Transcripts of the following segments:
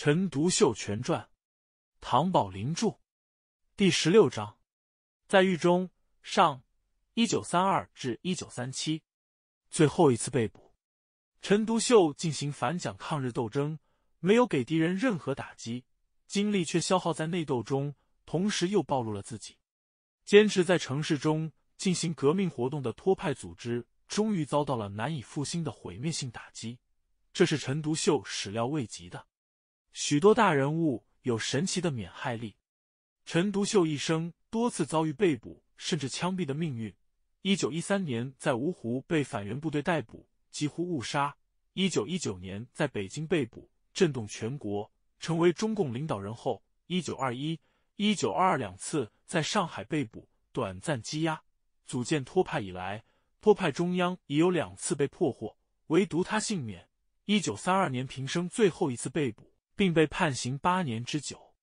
《陈独秀全传》，唐宝林著，第十六章，在狱中上，一九三二至一九三七，最后一次被捕。陈独秀进行反蒋抗日斗争，没有给敌人任何打击，精力却消耗在内斗中，同时又暴露了自己。坚持在城市中进行革命活动的托派组织，终于遭到了难以复兴的毁灭性打击，这是陈独秀始料未及的。许多大人物有神奇的免害力。陈独秀一生多次遭遇被捕甚至枪毙的命运。一九一三年在芜湖被反袁部队逮捕，几乎误杀。一九一九年在北京被捕，震动全国。成为中共领导人后，一九二一、一九二二两次在上海被捕，短暂羁押。组建托派以来，托派中央已有两次被破获，唯独他幸免。一九三二年，平生最后一次被捕。并被判刑八年之久。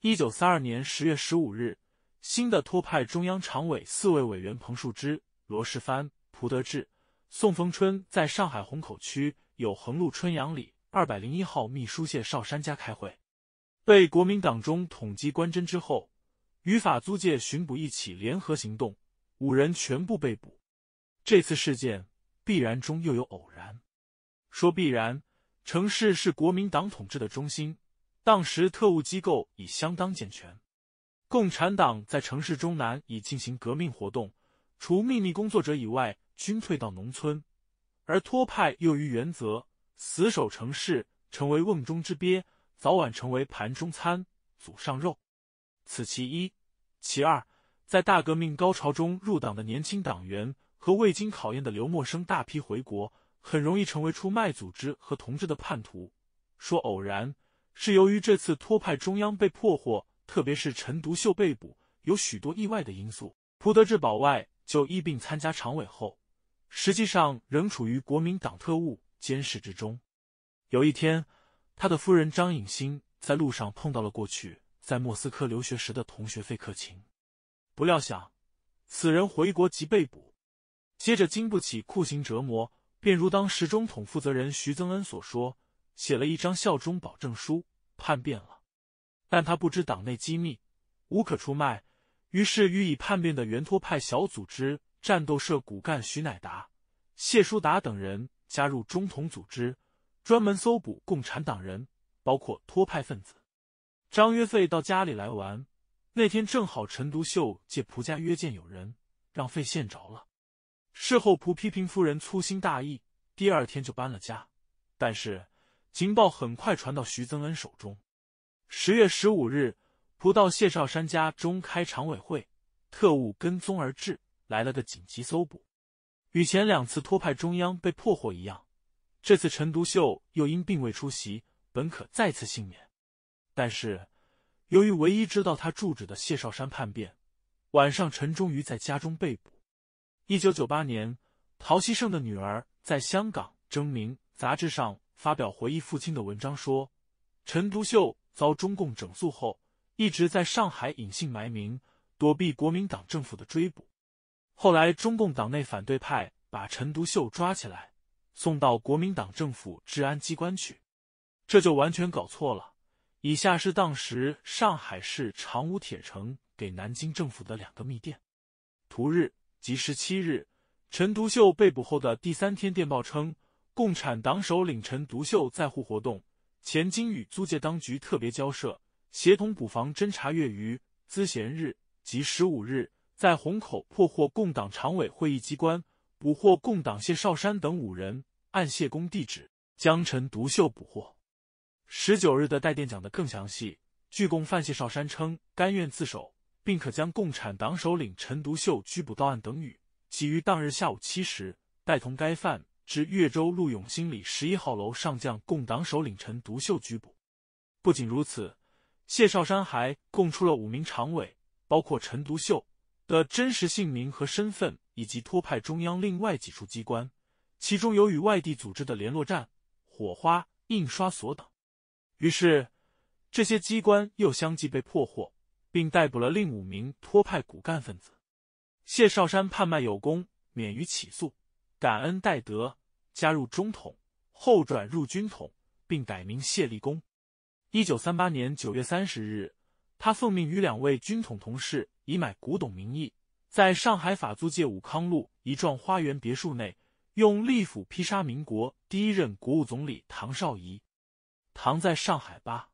一九三二年十月十五日，新的托派中央常委四位委员彭树之、罗世藩、蒲德志、宋逢春在上海虹口区有恒路春阳里二百零一号秘书谢绍山家开会，被国民党中统机关侦之后，与法租界巡捕一起联合行动，五人全部被捕。这次事件必然中又有偶然，说必然。城市是国民党统治的中心，当时特务机构已相当健全。共产党在城市中难以进行革命活动，除秘密工作者以外，均退到农村。而托派又于原则死守城市，成为瓮中之鳖，早晚成为盘中餐、俎上肉。此其一。其二，在大革命高潮中入党的年轻党员和未经考验的刘默生大批回国。很容易成为出卖组织和同志的叛徒。说偶然，是由于这次托派中央被破获，特别是陈独秀被捕，有许多意外的因素。蒲德志保外就一并参加常委后，实际上仍处于国民党特务监视之中。有一天，他的夫人张颖欣在路上碰到了过去在莫斯科留学时的同学费克勤，不料想此人回国即被捕，接着经不起酷刑折磨。便如当时中统负责人徐增恩所说，写了一张效忠保证书，叛变了。但他不知党内机密，无可出卖，于是予以叛变的原托派小组织战斗社骨干徐乃达、谢叔达等人加入中统组织，专门搜捕共产党人，包括托派分子。张约费到家里来玩，那天正好陈独秀借蒲家约见有人，让费现着了。事后，蒲批评夫人粗心大意，第二天就搬了家。但是，情报很快传到徐增恩手中。十月十五日，仆到谢少山家中开常委会，特务跟踪而至，来了个紧急搜捕。与前两次托派中央被破获一样，这次陈独秀又因并未出席，本可再次幸免。但是，由于唯一知道他住址的谢少山叛变，晚上陈忠于在家中被捕。一九九八年，陶希圣的女儿在香港《争鸣》杂志上发表回忆父亲的文章，说：“陈独秀遭中共整肃后，一直在上海隐姓埋名，躲避国民党政府的追捕。后来，中共党内反对派把陈独秀抓起来，送到国民党政府治安机关去，这就完全搞错了。”以下是当时上海市长武铁城给南京政府的两个密电。图日。即十七日，陈独秀被捕后的第三天，电报称：共产党首领陈独秀在沪活动，前经与租界当局特别交涉，协同捕房侦查。月余，资贤日及十五日，在虹口破获共党常委会议机关，捕获共党谢绍山等五人，按谢公地址将陈独秀捕获。十九日的带电讲得更详细，据供犯谢绍山称，甘愿自首。并可将共产党首领陈独秀拘捕到案等语。即于当日下午七时，带同该犯至越州路永兴里十一号楼上将共党首领陈独秀拘捕。不仅如此，谢少山还供出了五名常委，包括陈独秀的真实姓名和身份，以及托派中央另外几处机关，其中有与外地组织的联络站、火花印刷所等。于是，这些机关又相继被破获。并逮捕了另五名托派骨干分子，谢少山叛卖有功，免于起诉，感恩戴德，加入中统后转入军统，并改名谢立功。一九三八年九月三十日，他奉命与两位军统同事以买古董名义，在上海法租界武康路一幢花园别墅内用利斧劈杀民国第一任国务总理唐绍仪。唐在上海吧。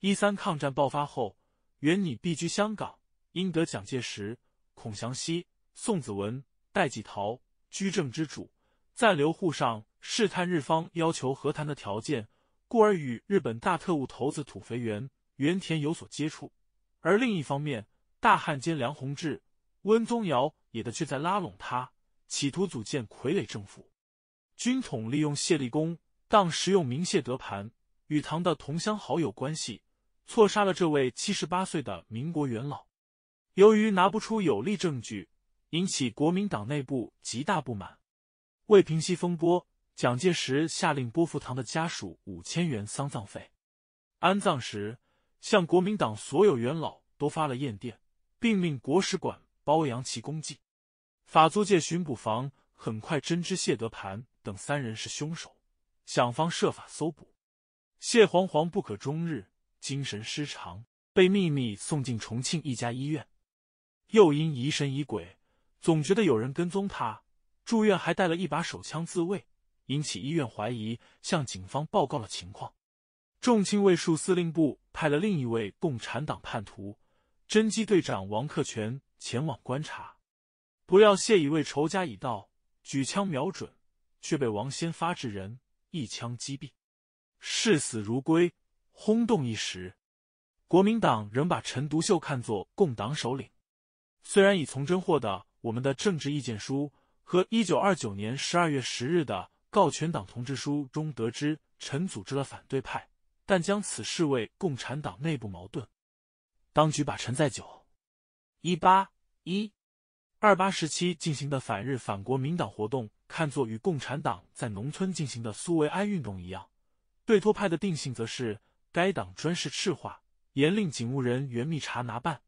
一三抗战爆发后。原拟避居香港，因得蒋介石、孔祥熙、宋子文、戴季陶居正之主，暂留沪上试探日方要求和谈的条件，故而与日本大特务头子土肥原、原田有所接触。而另一方面，大汉奸梁鸿志、温宗尧也的却在拉拢他，企图组建傀儡政府。军统利用谢立功当实用名谢德盘，与唐的同乡好友关系。错杀了这位七十八岁的民国元老，由于拿不出有力证据，引起国民党内部极大不满。为平息风波，蒋介石下令拨付唐的家属五千元丧葬费，安葬时向国民党所有元老都发了唁电，并命国史馆褒扬其功绩。法租界巡捕房很快真知谢德盘等三人是凶手，想方设法搜捕，谢惶惶不可终日。精神失常，被秘密送进重庆一家医院。又因疑神疑鬼，总觉得有人跟踪他，住院还带了一把手枪自卫，引起医院怀疑，向警方报告了情况。重庆卫戍司令部派了另一位共产党叛徒，侦缉队长王克全前往观察。不料，谢以为仇家已到，举枪瞄准，却被王先发制人，一枪击毙，视死如归。轰动一时，国民党仍把陈独秀看作共党首领。虽然已从侦获的《我们的政治意见书》和一九二九年十二月十日的《告全党同志书》中得知陈组织了反对派，但将此视为共产党内部矛盾。当局把陈在九一八一二八时期进行的反日反国民党活动看作与共产党在农村进行的苏维埃运动一样，对托派的定性则是。该党专事赤化，严令警务人员密查拿办。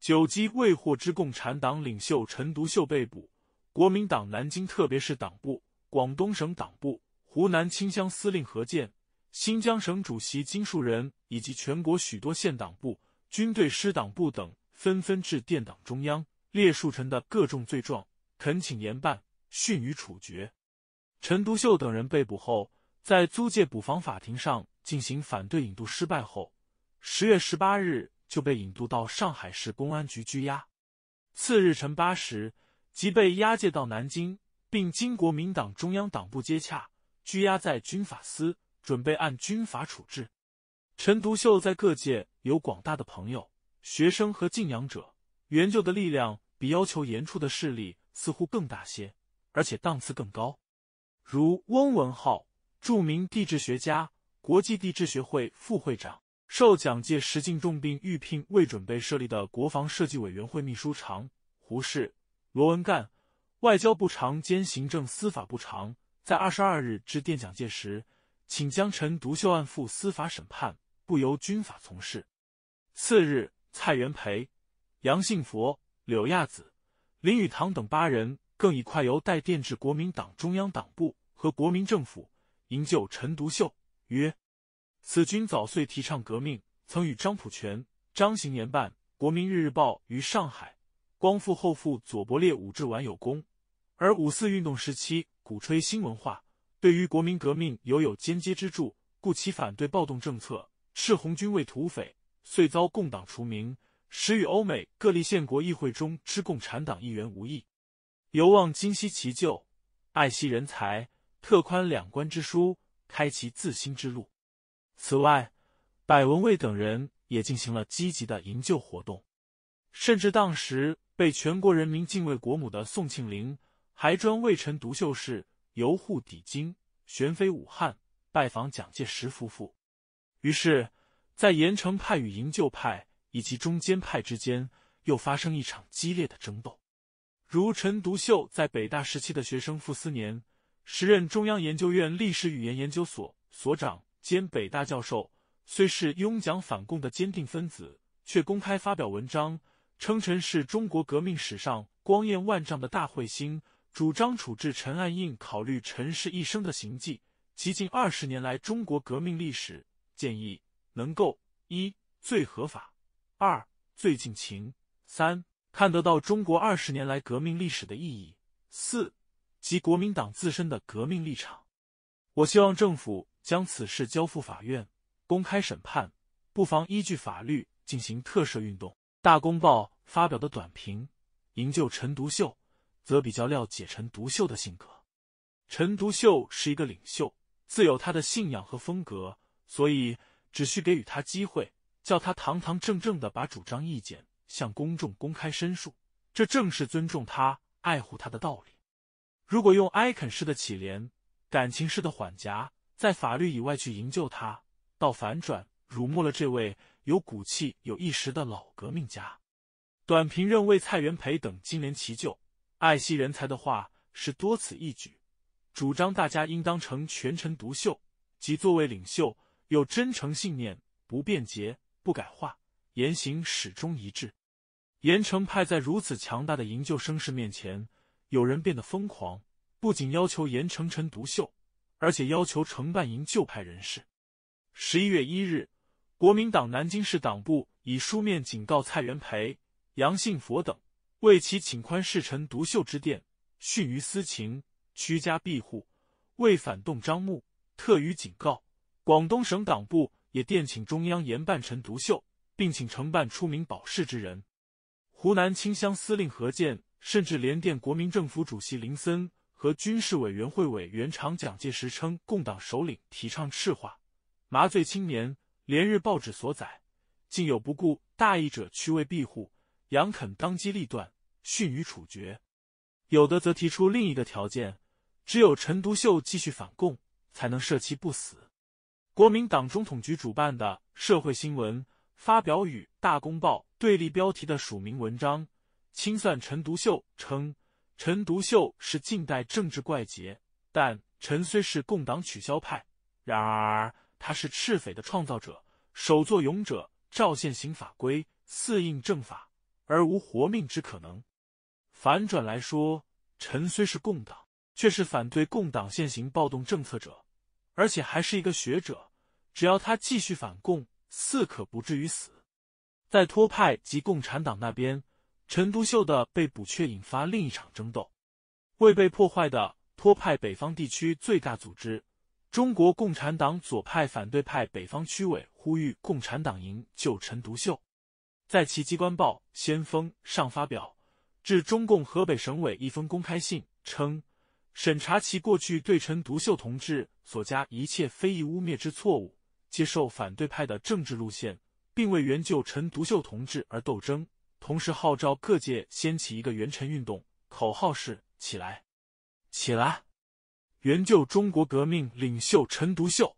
九级未获之共产党领袖陈独秀被捕，国民党南京特别市党部、广东省党部、湖南清乡司令何健、新疆省主席金树人以及全国许多县党部、军队师党部等，纷纷致电党中央，列数陈的各种罪状，恳请严办，迅予处决。陈独秀等人被捕后，在租界捕房法庭上。进行反对引渡失败后，十月十八日就被引渡到上海市公安局拘押。次日晨八时，即被押解到南京，并经国民党中央党部接洽，拘押在军法司，准备按军法处置。陈独秀在各界有广大的朋友、学生和敬仰者，援救的力量比要求严处的势力似乎更大些，而且档次更高。如翁文灏，著名地质学家。国际地质学会副会长受蒋介石敬重并预聘未准备设立的国防设计委员会秘书长胡适、罗文干，外交部长兼行政司法部长在二十二日致电蒋介石，请将陈独秀案赴司法审判，不由军法从事。次日，蔡元培、杨信佛、柳亚子、林语堂等八人更以快邮代电至国民党中央党部和国民政府营救陈独秀。曰：此君早岁提倡革命，曾与张普全、张行年办《国民日日报》于上海。光复后，赴左伯烈、武志完有功。而五四运动时期，鼓吹新文化，对于国民革命尤有间接之助。故其反对暴动政策，斥红军为土匪，遂遭共党除名。时与欧美各立宪国议会中之共产党议员无异。犹望今悉其旧，爱惜人才，特宽两官之书。”开启自新之路。此外，百文蔚等人也进行了积极的营救活动，甚至当时被全国人民敬畏国母的宋庆龄，还专为陈独秀氏由沪抵京，旋飞武汉，拜访蒋介石夫妇。于是，在盐城派与营救派以及中间派之间，又发生一场激烈的争斗。如陈独秀在北大时期的学生傅斯年。时任中央研究院历史语言研究所所长兼北大教授，虽是拥蒋反共的坚定分子，却公开发表文章称陈是中国革命史上光焰万丈的大彗星，主张处置陈岸应考虑陈氏一生的行迹及近二十年来中国革命历史，建议能够一最合法，二最近情，三看得到中国二十年来革命历史的意义，四。及国民党自身的革命立场，我希望政府将此事交付法院公开审判，不妨依据法律进行特赦运动。《大公报》发表的短评《营救陈独秀》则比较了解陈独秀的性格。陈独秀是一个领袖，自有他的信仰和风格，所以只需给予他机会，叫他堂堂正正的把主张意见向公众公开申述，这正是尊重他、爱护他的道理。如果用艾肯式的乞怜、感情式的缓夹，在法律以外去营救他，倒反转辱没了这位有骨气、有意识的老革命家。短评认为蔡元培等金莲其救、爱惜人才的话是多此一举，主张大家应当成全臣独秀，即作为领袖有真诚信念，不辩解、不改话，言行始终一致。严城派在如此强大的营救声势面前。有人变得疯狂，不仅要求严惩陈独秀，而且要求承办营旧派人士。十一月一日，国民党南京市党部以书面警告蔡元培、杨信佛等，为其请宽事臣独秀之殿，逊于私情，屈家庇护，为反动张目，特予警告。广东省党部也电请中央严办陈独秀，并请承办出名保释之人。湖南清乡司令何健。甚至连电国民政府主席林森和军事委员会委员长蒋介石称，共党首领提倡赤化，麻醉青年。连日报纸所载，竟有不顾大义者趋为庇护，杨肯当机立断，迅于处决。有的则提出另一个条件，只有陈独秀继续反共，才能赦其不死。国民党中统局主办的社会新闻发表与大公报对立标题的署名文章。清算陈独秀称，陈独秀是近代政治怪杰，但陈虽是共党取消派，然而他是赤匪的创造者、首作俑者。照现行法规，四应正法，而无活命之可能。反转来说，陈虽是共党，却是反对共党现行暴动政策者，而且还是一个学者。只要他继续反共，似可不至于死。在托派及共产党那边。陈独秀的被捕却引发另一场争斗，未被破坏的托派北方地区最大组织中国共产党左派反对派北方区委呼吁共产党营救陈独秀，在其机关报《先锋》上发表致中共河北省委一封公开信，称审查其过去对陈独秀同志所加一切非议污蔑之错误，接受反对派的政治路线，并为援救陈独秀同志而斗争。同时号召各界掀起一个援陈运动，口号是：“起来，起来！援救中国革命领袖陈独秀。”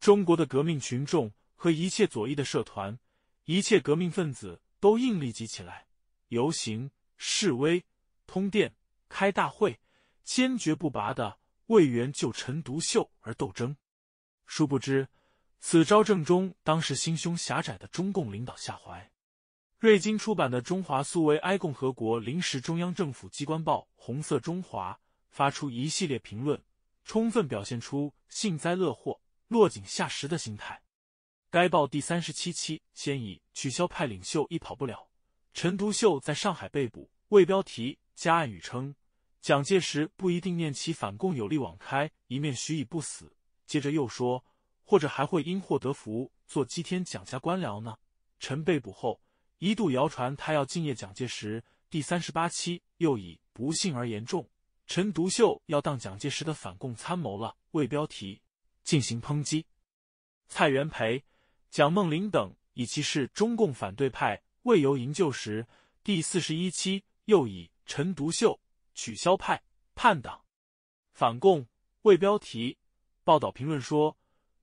中国的革命群众和一切左翼的社团、一切革命分子都应立即起来，游行、示威、通电、开大会，坚决不拔的为援救陈独秀而斗争。殊不知，此招正中当时心胸狭窄的中共领导下怀。瑞金出版的《中华苏维埃共和国临时中央政府机关报》《红色中华》发出一系列评论，充分表现出幸灾乐祸、落井下石的心态。该报第三十七期先以“取消派领袖一跑不了，陈独秀在上海被捕”为标题，加暗语称：“蒋介石不一定念其反共有力网开一面，许以不死。”接着又说：“或者还会因祸得福，做祭天蒋家官僚呢。”陈被捕后。一度谣传他要敬业蒋介石，第三十八期又以不幸而言重。陈独秀要当蒋介石的反共参谋了。为标题进行抨击。蔡元培、蒋梦麟等以其是中共反对派，未由营救时，第四十一期又以陈独秀取消派叛党反共为标题报道评论说，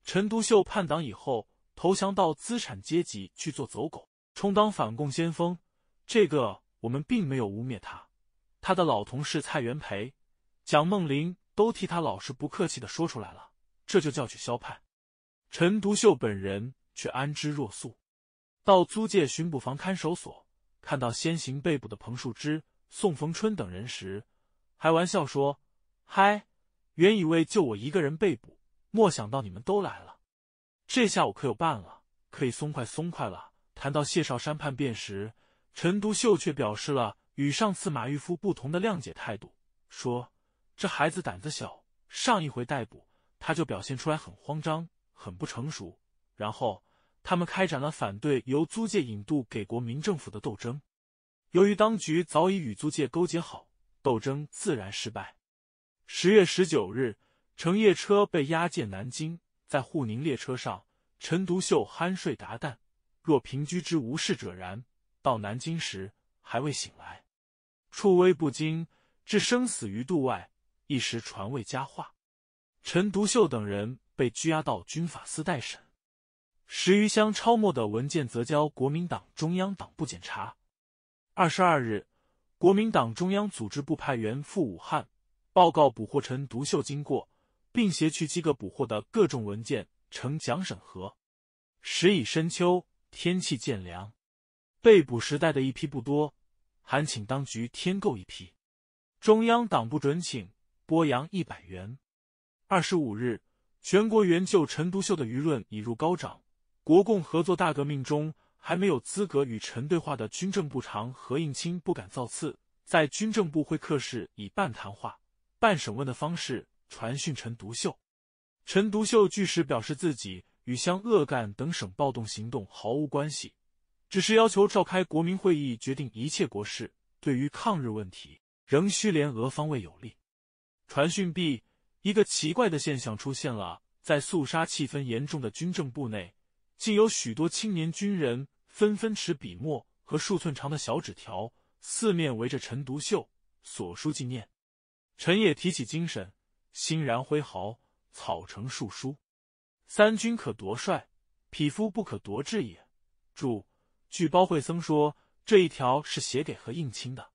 陈独秀叛党以后，投降到资产阶级去做走狗。充当反共先锋，这个我们并没有污蔑他。他的老同事蔡元培、蒋梦麟都替他老实不客气的说出来了，这就叫取消派。陈独秀本人却安之若素。到租界巡捕房看守所，看到先行被捕的彭树之、宋逢春等人时，还玩笑说：“嗨，原以为就我一个人被捕，莫想到你们都来了，这下我可有伴了，可以松快松快了。”谈到谢少山叛变时，陈独秀却表示了与上次马玉夫不同的谅解态度，说：“这孩子胆子小，上一回逮捕他就表现出来很慌张，很不成熟。然后他们开展了反对由租界引渡给国民政府的斗争，由于当局早已与租界勾结好，斗争自然失败。”十月十九日，乘夜车被押解南京，在沪宁列车上，陈独秀酣睡达旦。若平居之无事者然，到南京时还未醒来，触微不惊，置生死于度外，一时传为佳话。陈独秀等人被拘押到军法司待审，十余箱抄没的文件则交国民党中央党部检查。二十二日，国民党中央组织部派员赴武汉，报告捕获陈独秀经过，并携去几个捕获的各种文件呈蒋审核。时已深秋。天气渐凉，被捕时代的一批不多，还请当局添购一批。中央党不准请，拨洋一百元。二十五日，全国援救陈独秀的舆论已入高涨。国共合作大革命中，还没有资格与陈对话的军政部长何应钦不敢造次，在军政部会客室以半谈话、半审问的方式传讯陈独秀。陈独秀据实表示自己。与湘鄂赣等省暴动行动毫无关系，只是要求召开国民会议，决定一切国事。对于抗日问题，仍需联俄方为有利。传讯毕，一个奇怪的现象出现了：在肃杀气氛严重的军政部内，竟有许多青年军人纷纷持笔墨和数寸长的小纸条，四面围着陈独秀，所书纪念。陈也提起精神，欣然挥毫，草成数书。三军可夺帅，匹夫不可夺志也。注：据包惠僧说，这一条是写给何应钦的。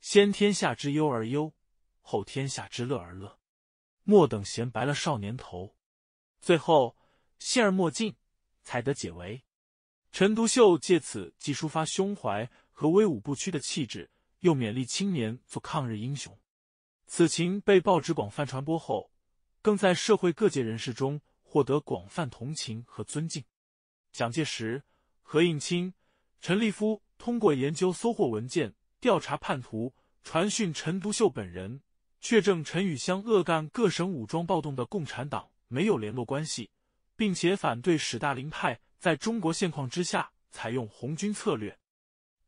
先天下之忧而忧，后天下之乐而乐。莫等闲，白了少年头。最后，信而莫尽，才得解围。陈独秀借此既抒发胸怀和威武不屈的气质，又勉励青年做抗日英雄。此情被报纸广泛传播后，更在社会各界人士中。获得广泛同情和尊敬。蒋介石、何应钦、陈立夫通过研究搜获文件，调查叛徒，传讯陈独秀本人，确证陈雨香恶干各省武装暴动的共产党没有联络关系，并且反对史大林派在中国现况之下采用红军策略。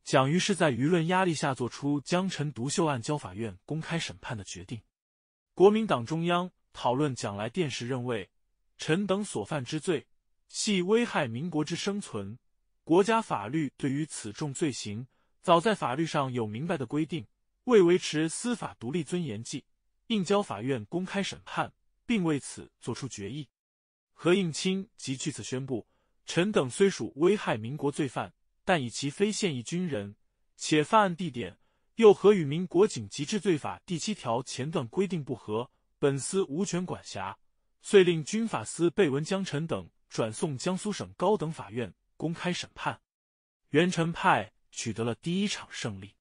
蒋于是在舆论压力下做出将陈独秀案交法院公开审判的决定。国民党中央讨论蒋来电时认为。臣等所犯之罪，系危害民国之生存。国家法律对于此重罪行，早在法律上有明白的规定，为维持司法独立尊严计，应交法院公开审判，并为此作出决议。何应钦即据此宣布：臣等虽属危害民国罪犯，但以其非现役军人，且犯案地点又何与民国紧急治罪法第七条前段规定不合，本司无权管辖。遂令军法司贝文江臣等转送江苏省高等法院公开审判，袁陈派取得了第一场胜利。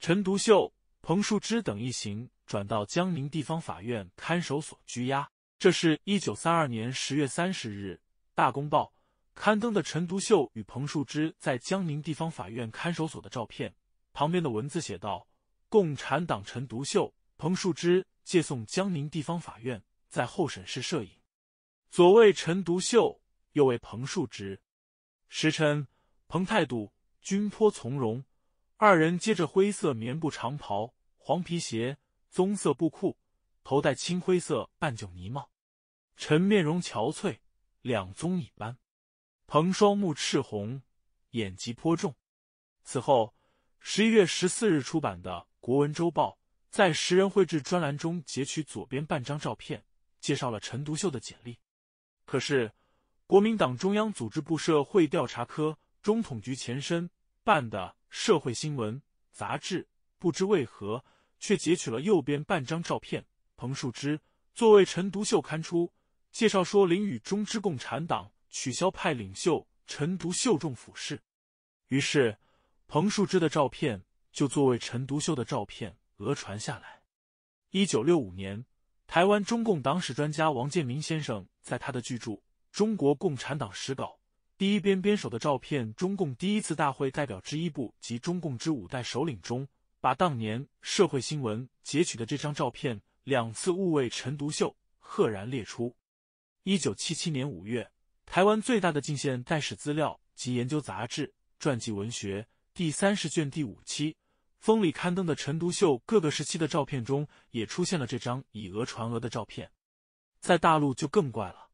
陈独秀、彭树之等一行转到江宁地方法院看守所拘押。这是一九三二年十月三十日《大公报》刊登的陈独秀与彭树之在江宁地方法院看守所的照片，旁边的文字写道：“共产党陈独秀、彭树之借送江宁地方法院。”在候审室摄影，左为陈独秀，右为彭树直。时辰，彭态度均颇从容，二人皆着灰色棉布长袍、黄皮鞋、棕色布裤，头戴青灰色半旧呢帽。陈面容憔悴，两棕已斑；彭双目赤红，眼疾颇重。此后，十一月十四日出版的《国文周报》在“十人绘制专栏中截取左边半张照片。介绍了陈独秀的简历，可是国民党中央组织部社会调查科（中统局前身）办的《社会新闻》杂志，不知为何却截取了右边半张照片。彭树之作为陈独秀刊出，介绍说林雨中之共产党取消派领袖陈独秀中府事，于是彭树之的照片就作为陈独秀的照片讹传下来。一九六五年。台湾中共党史专家王建民先生在他的巨著《中国共产党史稿》第一编编首的照片“中共第一次大会代表之一部及中共之五代首领”中，把当年社会新闻截取的这张照片两次误为陈独秀，赫然列出。一九七七年五月，台湾最大的近现代史资料及研究杂志《传记文学》第三十卷第五期。《风》里刊登的陈独秀各个时期的照片中，也出现了这张以讹传讹的照片。在大陆就更怪了。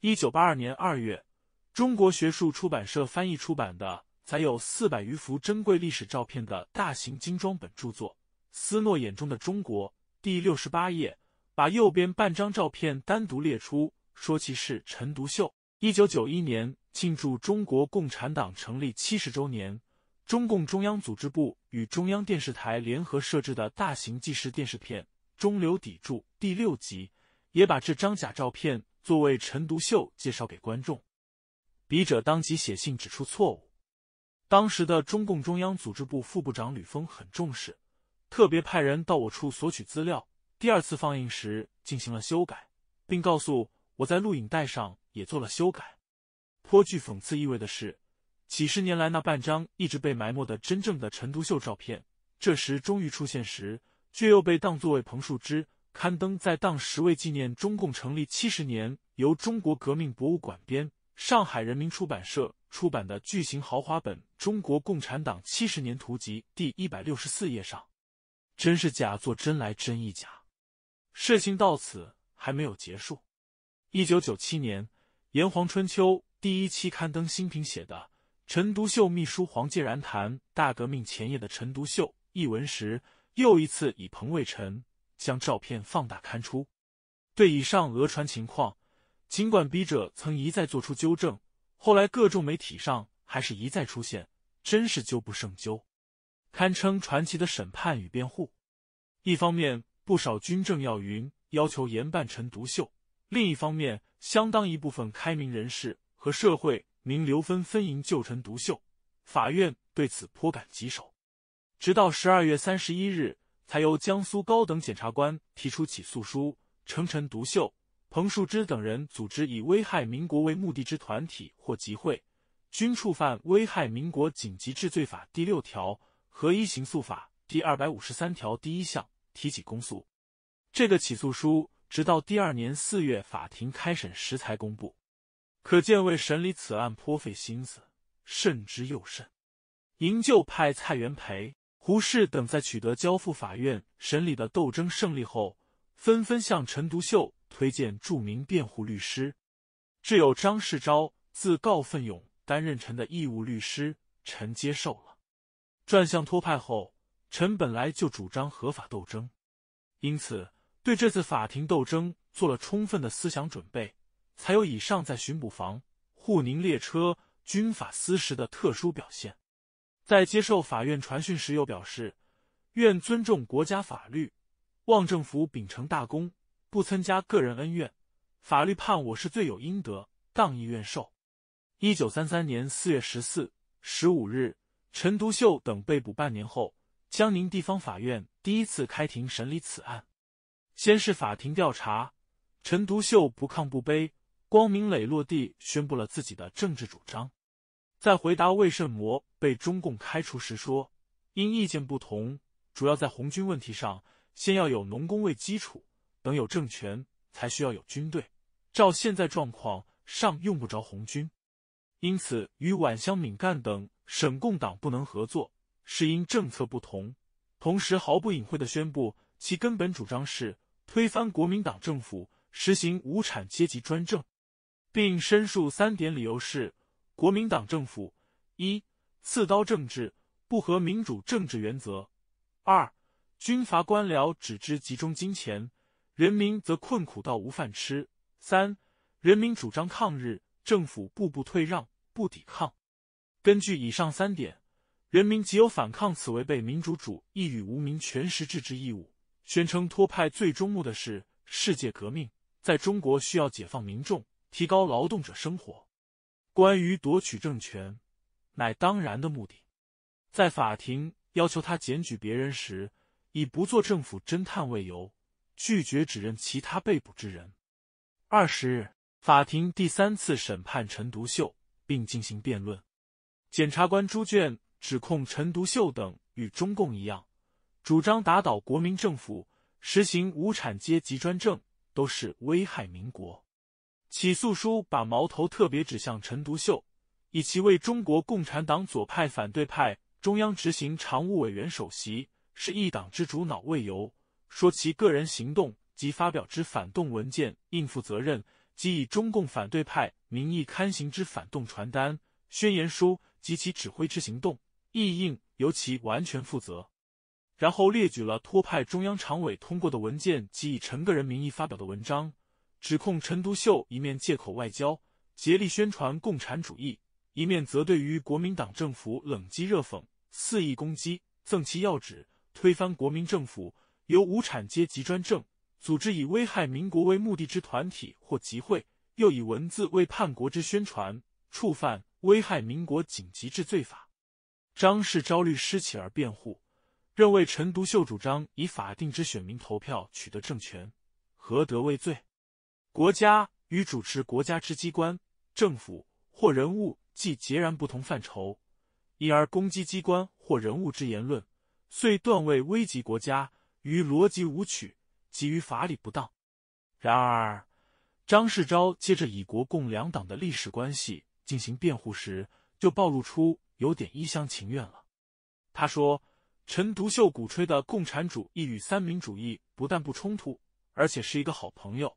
一九八二年二月，中国学术出版社翻译出版的载有四百余幅珍贵历史照片的大型精装本著作《斯诺眼中的中国》第六十八页，把右边半张照片单独列出，说其是陈独秀一九九一年庆祝中国共产党成立七十周年。中共中央组织部与中央电视台联合设置的大型纪实电视片《中流砥柱》第六集，也把这张假照片作为陈独秀介绍给观众。笔者当即写信指出错误。当时的中共中央组织部副部长吕峰很重视，特别派人到我处索取资料。第二次放映时进行了修改，并告诉我在录影带上也做了修改。颇具讽刺意味的是。几十年来，那半张一直被埋没的真正的陈独秀照片，这时终于出现时，却又被当作为彭树之刊登在当时为纪念中共成立七十年，由中国革命博物馆编、上海人民出版社出版的巨型豪华本《中国共产党七十年图集》第一百六十四页上，真是假作真来真亦假。事情到此还没有结束。一九九七年，《炎黄春秋》第一期刊登新品写的。陈独秀秘书黄介然谈大革命前夜的陈独秀一文时，又一次以彭渭臣将照片放大刊出。对以上讹传情况，尽管笔者曾一再做出纠正，后来各种媒体上还是一再出现，真是纠不胜纠，堪称传奇的审判与辩护。一方面，不少军政要员要求严办陈独秀；另一方面，相当一部分开明人士和社会。名刘芬分营旧臣独秀，法院对此颇感棘手，直到十二月三十一日，才由江苏高等检察官提出起诉书，称陈独秀、彭树之等人组织以危害民国为目的之团体或集会，均触犯《危害民国紧急治罪法》第六条和《一刑诉法》第二百五十三条第一项，提起公诉。这个起诉书直到第二年四月法庭开审时才公布。可见为审理此案颇费心思，慎之又慎。营救派蔡元培、胡适等在取得交付法院审理的斗争胜利后，纷纷向陈独秀推荐著名辩护律师。挚友张世钊自告奋勇担任陈的义务律师，陈接受了。转向托派后，陈本来就主张合法斗争，因此对这次法庭斗争做了充分的思想准备。才有以上在巡捕房、沪宁列车、军法司时的特殊表现。在接受法院传讯时，又表示愿尊重国家法律，望政府秉承大公，不参加个人恩怨。法律判我是罪有应得，当意愿受。一九三三年四月十四、十五日，陈独秀等被捕半年后，江宁地方法院第一次开庭审理此案。先是法庭调查，陈独秀不亢不卑。光明磊落地宣布了自己的政治主张，在回答魏慎摩被中共开除时说：“因意见不同，主要在红军问题上，先要有农工为基础，等有政权才需要有军队。照现在状况，尚用不着红军。因此，与皖湘闽赣等省共党不能合作，是因政策不同。同时，毫不隐晦的宣布其根本主张是推翻国民党政府，实行无产阶级专政。”并申述三点理由是：国民党政府一刺刀政治不合民主政治原则；二军阀官僚只知集中金钱，人民则困苦到无饭吃；三人民主张抗日，政府步步退让，不抵抗。根据以上三点，人民即有反抗此违背民主主义与无民权实质之义务。宣称托派最终目的是世界革命，在中国需要解放民众。提高劳动者生活，关于夺取政权，乃当然的目的。在法庭要求他检举别人时，以不做政府侦探为由，拒绝指认其他被捕之人。二十日，法庭第三次审判陈独秀，并进行辩论。检察官朱卷指控陈独秀等与中共一样，主张打倒国民政府，实行无产阶级专政，都是危害民国。起诉书把矛头特别指向陈独秀，以其为中国共产党左派反对派中央执行常务委员首席，是一党之主脑为由，说其个人行动及发表之反动文件应负责任，即以中共反对派名义刊行之反动传单、宣言书及其指挥之行动亦应由其完全负责。然后列举了托派中央常委通过的文件及以陈个人名义发表的文章。指控陈独秀一面借口外交，竭力宣传共产主义；一面则对于国民党政府冷讥热讽，肆意攻击，赠其要旨，推翻国民政府，由无产阶级专政组织以危害民国为目的之团体或集会，又以文字为叛国之宣传，触犯危害民国紧急治罪法。张氏招律师起而辩护，认为陈独秀主张以法定之选民投票取得政权，何得畏罪？国家与主持国家之机关、政府或人物，既截然不同范畴，因而攻击机关或人物之言论，遂断位危及国家，于逻辑无取，及于法理不当。然而，张世钊接着以国共两党的历史关系进行辩护时，就暴露出有点一厢情愿了。他说：“陈独秀鼓吹的共产主义与三民主义不但不冲突，而且是一个好朋友。”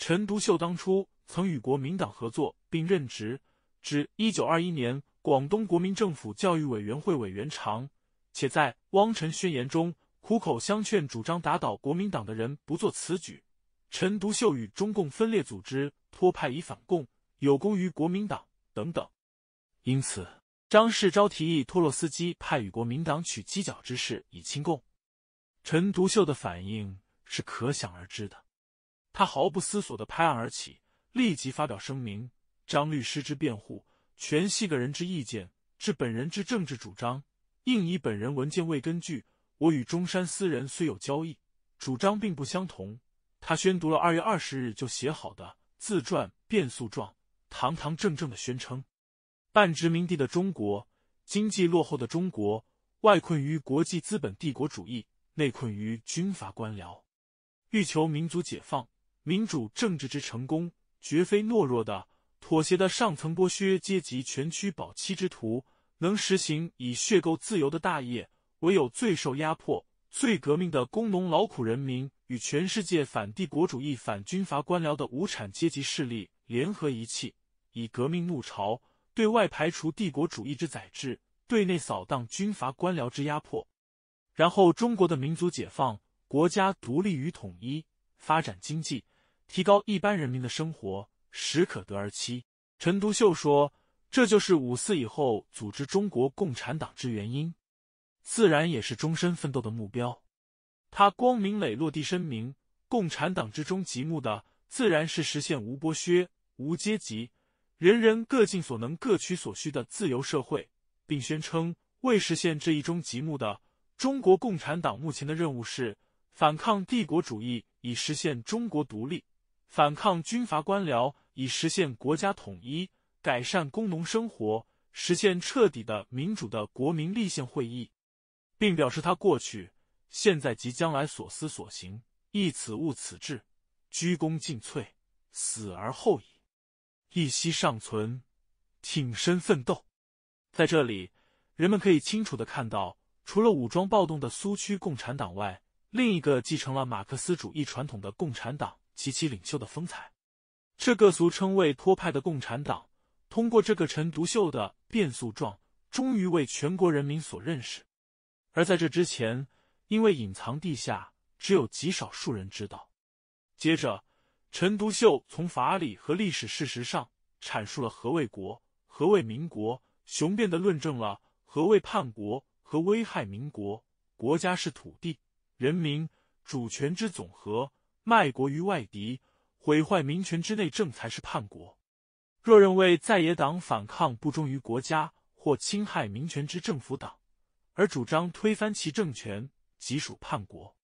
陈独秀当初曾与国民党合作并任职，至一九二一年广东国民政府教育委员会委员长，且在《汪陈宣言》中苦口相劝，主张打倒国民党的人不做此举。陈独秀与中共分裂组织托派以反共有功于国民党等等，因此张世钊提议托洛斯基派与国民党取犄角之势以亲共，陈独秀的反应是可想而知的。他毫不思索的拍案而起，立即发表声明：张律师之辩护全系个人之意见，至本人之政治主张，应以本人文件为根据。我与中山私人虽有交易，主张并不相同。他宣读了二月二十日就写好的自传辩诉状，堂堂正正的宣称：半殖民地的中国，经济落后的中国，外困于国际资本帝国主义，内困于军阀官僚，欲求民族解放。民主政治之成功，绝非懦弱的、妥协的上层剥削阶级全区保妻之徒能实行以血购自由的大业。唯有最受压迫、最革命的工农劳苦人民与全世界反帝国主义、反军阀官僚的无产阶级势力联合一气，以革命怒潮对外排除帝国主义之宰制，对内扫荡军阀官僚之压迫，然后中国的民族解放、国家独立与统一、发展经济。提高一般人民的生活，实可得而期。陈独秀说：“这就是五四以后组织中国共产党之原因，自然也是终身奋斗的目标。”他光明磊落地声明：“共产党之终极目的，自然是实现无剥削、无阶级、人人各尽所能、各取所需的自由社会。”并宣称：“为实现这一终极目的，中国共产党目前的任务是反抗帝国主义，以实现中国独立。”反抗军阀官僚，以实现国家统一、改善工农生活、实现彻底的民主的国民立宪会议，并表示他过去、现在及将来所思所行，亦此物此志，鞠躬尽瘁，死而后已。一息尚存，挺身奋斗。在这里，人们可以清楚的看到，除了武装暴动的苏区共产党外，另一个继承了马克思主义传统的共产党。及其领袖的风采，这个俗称为托派的共产党，通过这个陈独秀的变速状，终于为全国人民所认识。而在这之前，因为隐藏地下，只有极少数人知道。接着，陈独秀从法理和历史事实上阐述了何为国，何为民国，雄辩的论证了何为叛国和危害民国。国家是土地、人民、主权之总和。卖国于外敌，毁坏民权之内政才是叛国。若认为在野党反抗不忠于国家或侵害民权之政府党，而主张推翻其政权，即属叛国。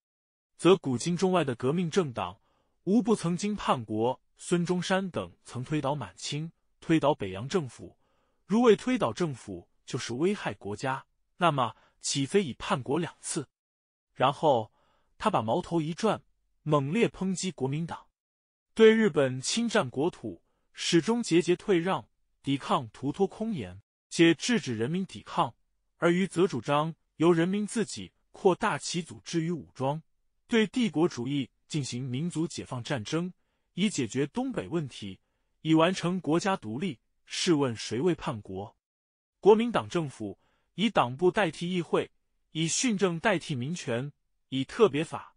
则古今中外的革命政党无不曾经叛国。孙中山等曾推倒满清，推倒北洋政府。如未推倒政府就是危害国家，那么岂非已叛国两次？然后他把矛头一转。猛烈抨击国民党，对日本侵占国土始终节节退让，抵抗徒托空言，且制止人民抵抗；而于则主张由人民自己扩大其组织与武装，对帝国主义进行民族解放战争，以解决东北问题，以完成国家独立。试问谁为叛国？国民党政府以党部代替议会，以训政代替民权，以特别法。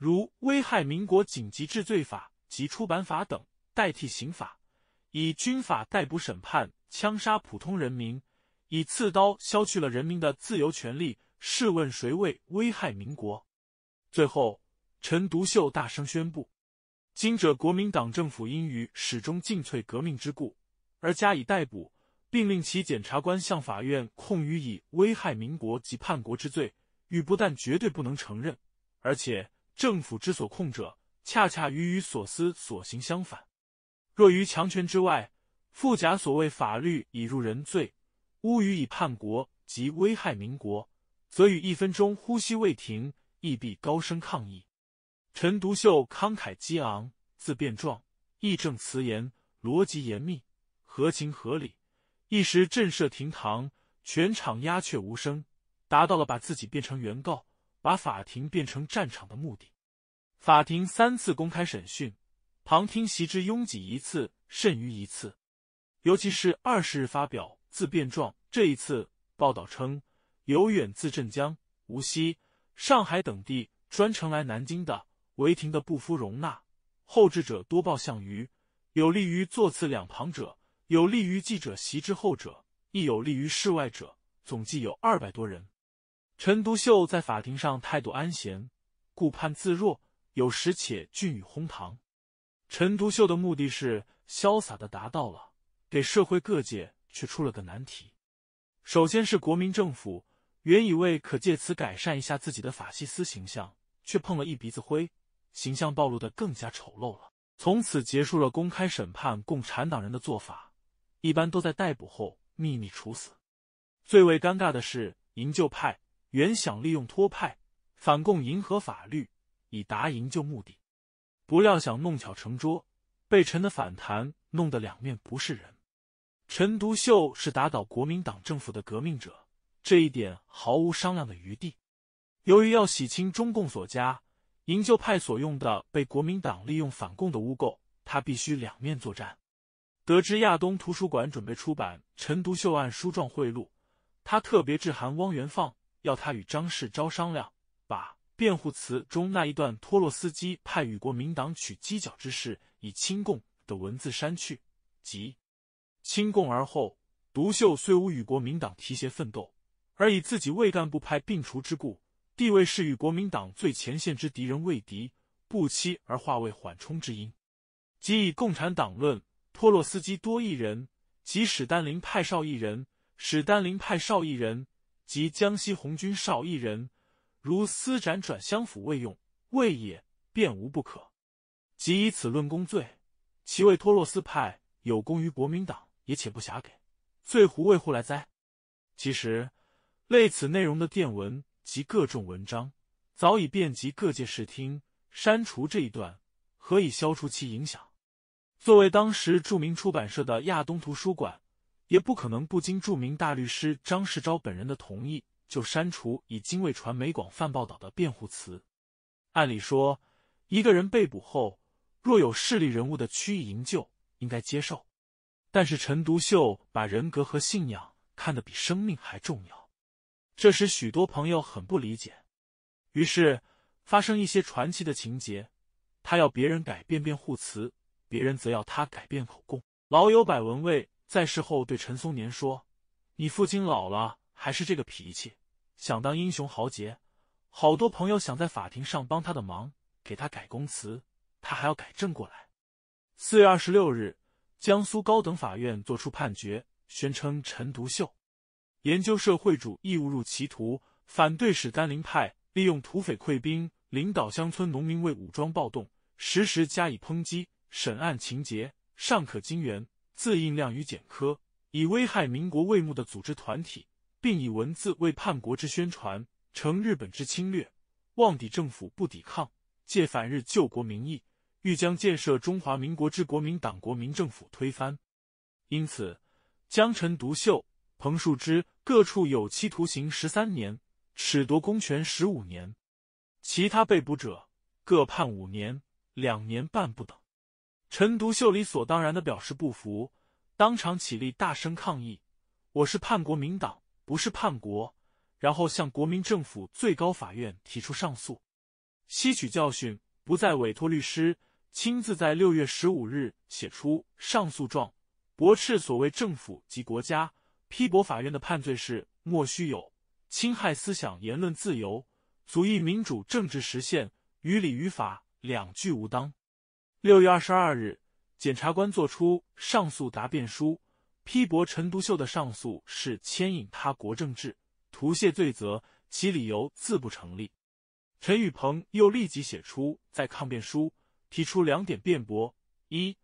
如危害民国紧急治罪法及出版法等，代替刑法，以军法逮捕审判、枪杀普通人民，以刺刀削去了人民的自由权利。试问谁为危害民国？最后，陈独秀大声宣布：今者国民党政府因于始终尽瘁革命之故，而加以逮捕，并令其检察官向法院控予以危害民国及叛国之罪，与不但绝对不能承认，而且。政府之所控者，恰恰与于所思所行相反。若于强权之外，富甲所谓法律已入人罪，污语以叛国及危害民国，则与一分钟呼吸未停，亦必高声抗议。陈独秀慷慨激昂，自辩状，义正辞严，逻辑严密，合情合理，一时震慑厅堂，全场鸦雀无声，达到了把自己变成原告。把法庭变成战场的目的，法庭三次公开审讯，旁听席之拥挤一次甚于一次，尤其是二十日发表自辩状这一次，报道称由远自镇江、无锡、上海等地专程来南京的，违停的不敷容纳，后置者多报项于，有利于坐次两旁者，有利于记者席之后者，亦有利于室外者，总计有二百多人。陈独秀在法庭上态度安闲，顾盼自若，有时且俊语哄堂。陈独秀的目的是潇洒的达到了，给社会各界却出了个难题。首先是国民政府原以为可借此改善一下自己的法西斯形象，却碰了一鼻子灰，形象暴露的更加丑陋了。从此结束了公开审判共产党人的做法，一般都在逮捕后秘密处死。最为尴尬的是营救派。原想利用托派反共迎合法律，以达营救目的，不料想弄巧成拙，被陈的反弹弄得两面不是人。陈独秀是打倒国民党政府的革命者，这一点毫无商量的余地。由于要洗清中共所加营救派所用的被国民党利用反共的污垢，他必须两面作战。得知亚东图书馆准备出版《陈独秀案》书状贿赂，他特别致函汪元放。要他与张世钊商量，把辩护词中那一段托洛斯基派与国民党取犄角之势以亲共的文字删去。即亲共而后，独秀虽无与国民党提携奋斗，而以自己为干部派并除之故，地位是与国民党最前线之敌人为敌，不期而化为缓冲之因。即以《共产党论》，托洛斯基多一人，即史丹林派少一人；史丹林派少一人。及江西红军少一人，如私辗转相府未用，未也，便无不可。即以此论功罪，其为托洛斯派有功于国民党，也且不暇给，罪胡未乎来哉？其实，类此内容的电文及各种文章，早已遍及各界视听。删除这一段，何以消除其影响？作为当时著名出版社的亚东图书馆。也不可能不经著名大律师张世钊本人的同意就删除以经卫传媒广泛报道的辩护词。按理说，一个人被捕后，若有势力人物的趋意营救，应该接受。但是陈独秀把人格和信仰看得比生命还重要，这使许多朋友很不理解。于是发生一些传奇的情节：他要别人改变辩护词，别人则要他改变口供。老友柏文蔚在事后，对陈松年说：“你父亲老了，还是这个脾气，想当英雄豪杰。好多朋友想在法庭上帮他的忙，给他改公词，他还要改正过来。”四月二十六日，江苏高等法院作出判决，宣称陈独秀研究社会主义误入歧途，反对史丹林派利用土匪溃兵领导乡村农民为武装暴动，时时加以抨击。审案情节尚可惊援，自印量于简科，以危害民国未目的组织团体，并以文字为叛国之宣传，成日本之侵略，望抵政府不抵抗，借反日救国名义，欲将建设中华民国之国民党国民政府推翻。因此，江晨独秀、彭树之各处有期徒刑十三年，褫夺公权十五年；其他被捕者各判五年、两年半不等。陈独秀理所当然的表示不服，当场起立，大声抗议：“我是叛国民党，不是叛国。”然后向国民政府最高法院提出上诉，吸取教训，不再委托律师，亲自在六月十五日写出上诉状，驳斥所谓政府及国家批驳法院的判罪是莫须有，侵害思想言论自由，阻抑民主政治实现，于理于法两俱无当。六月二十二日，检察官作出上诉答辩书，批驳陈独秀的上诉是牵引他国政治，图泄罪责，其理由自不成立。陈宇鹏又立即写出在抗辩书，提出两点辩驳：一，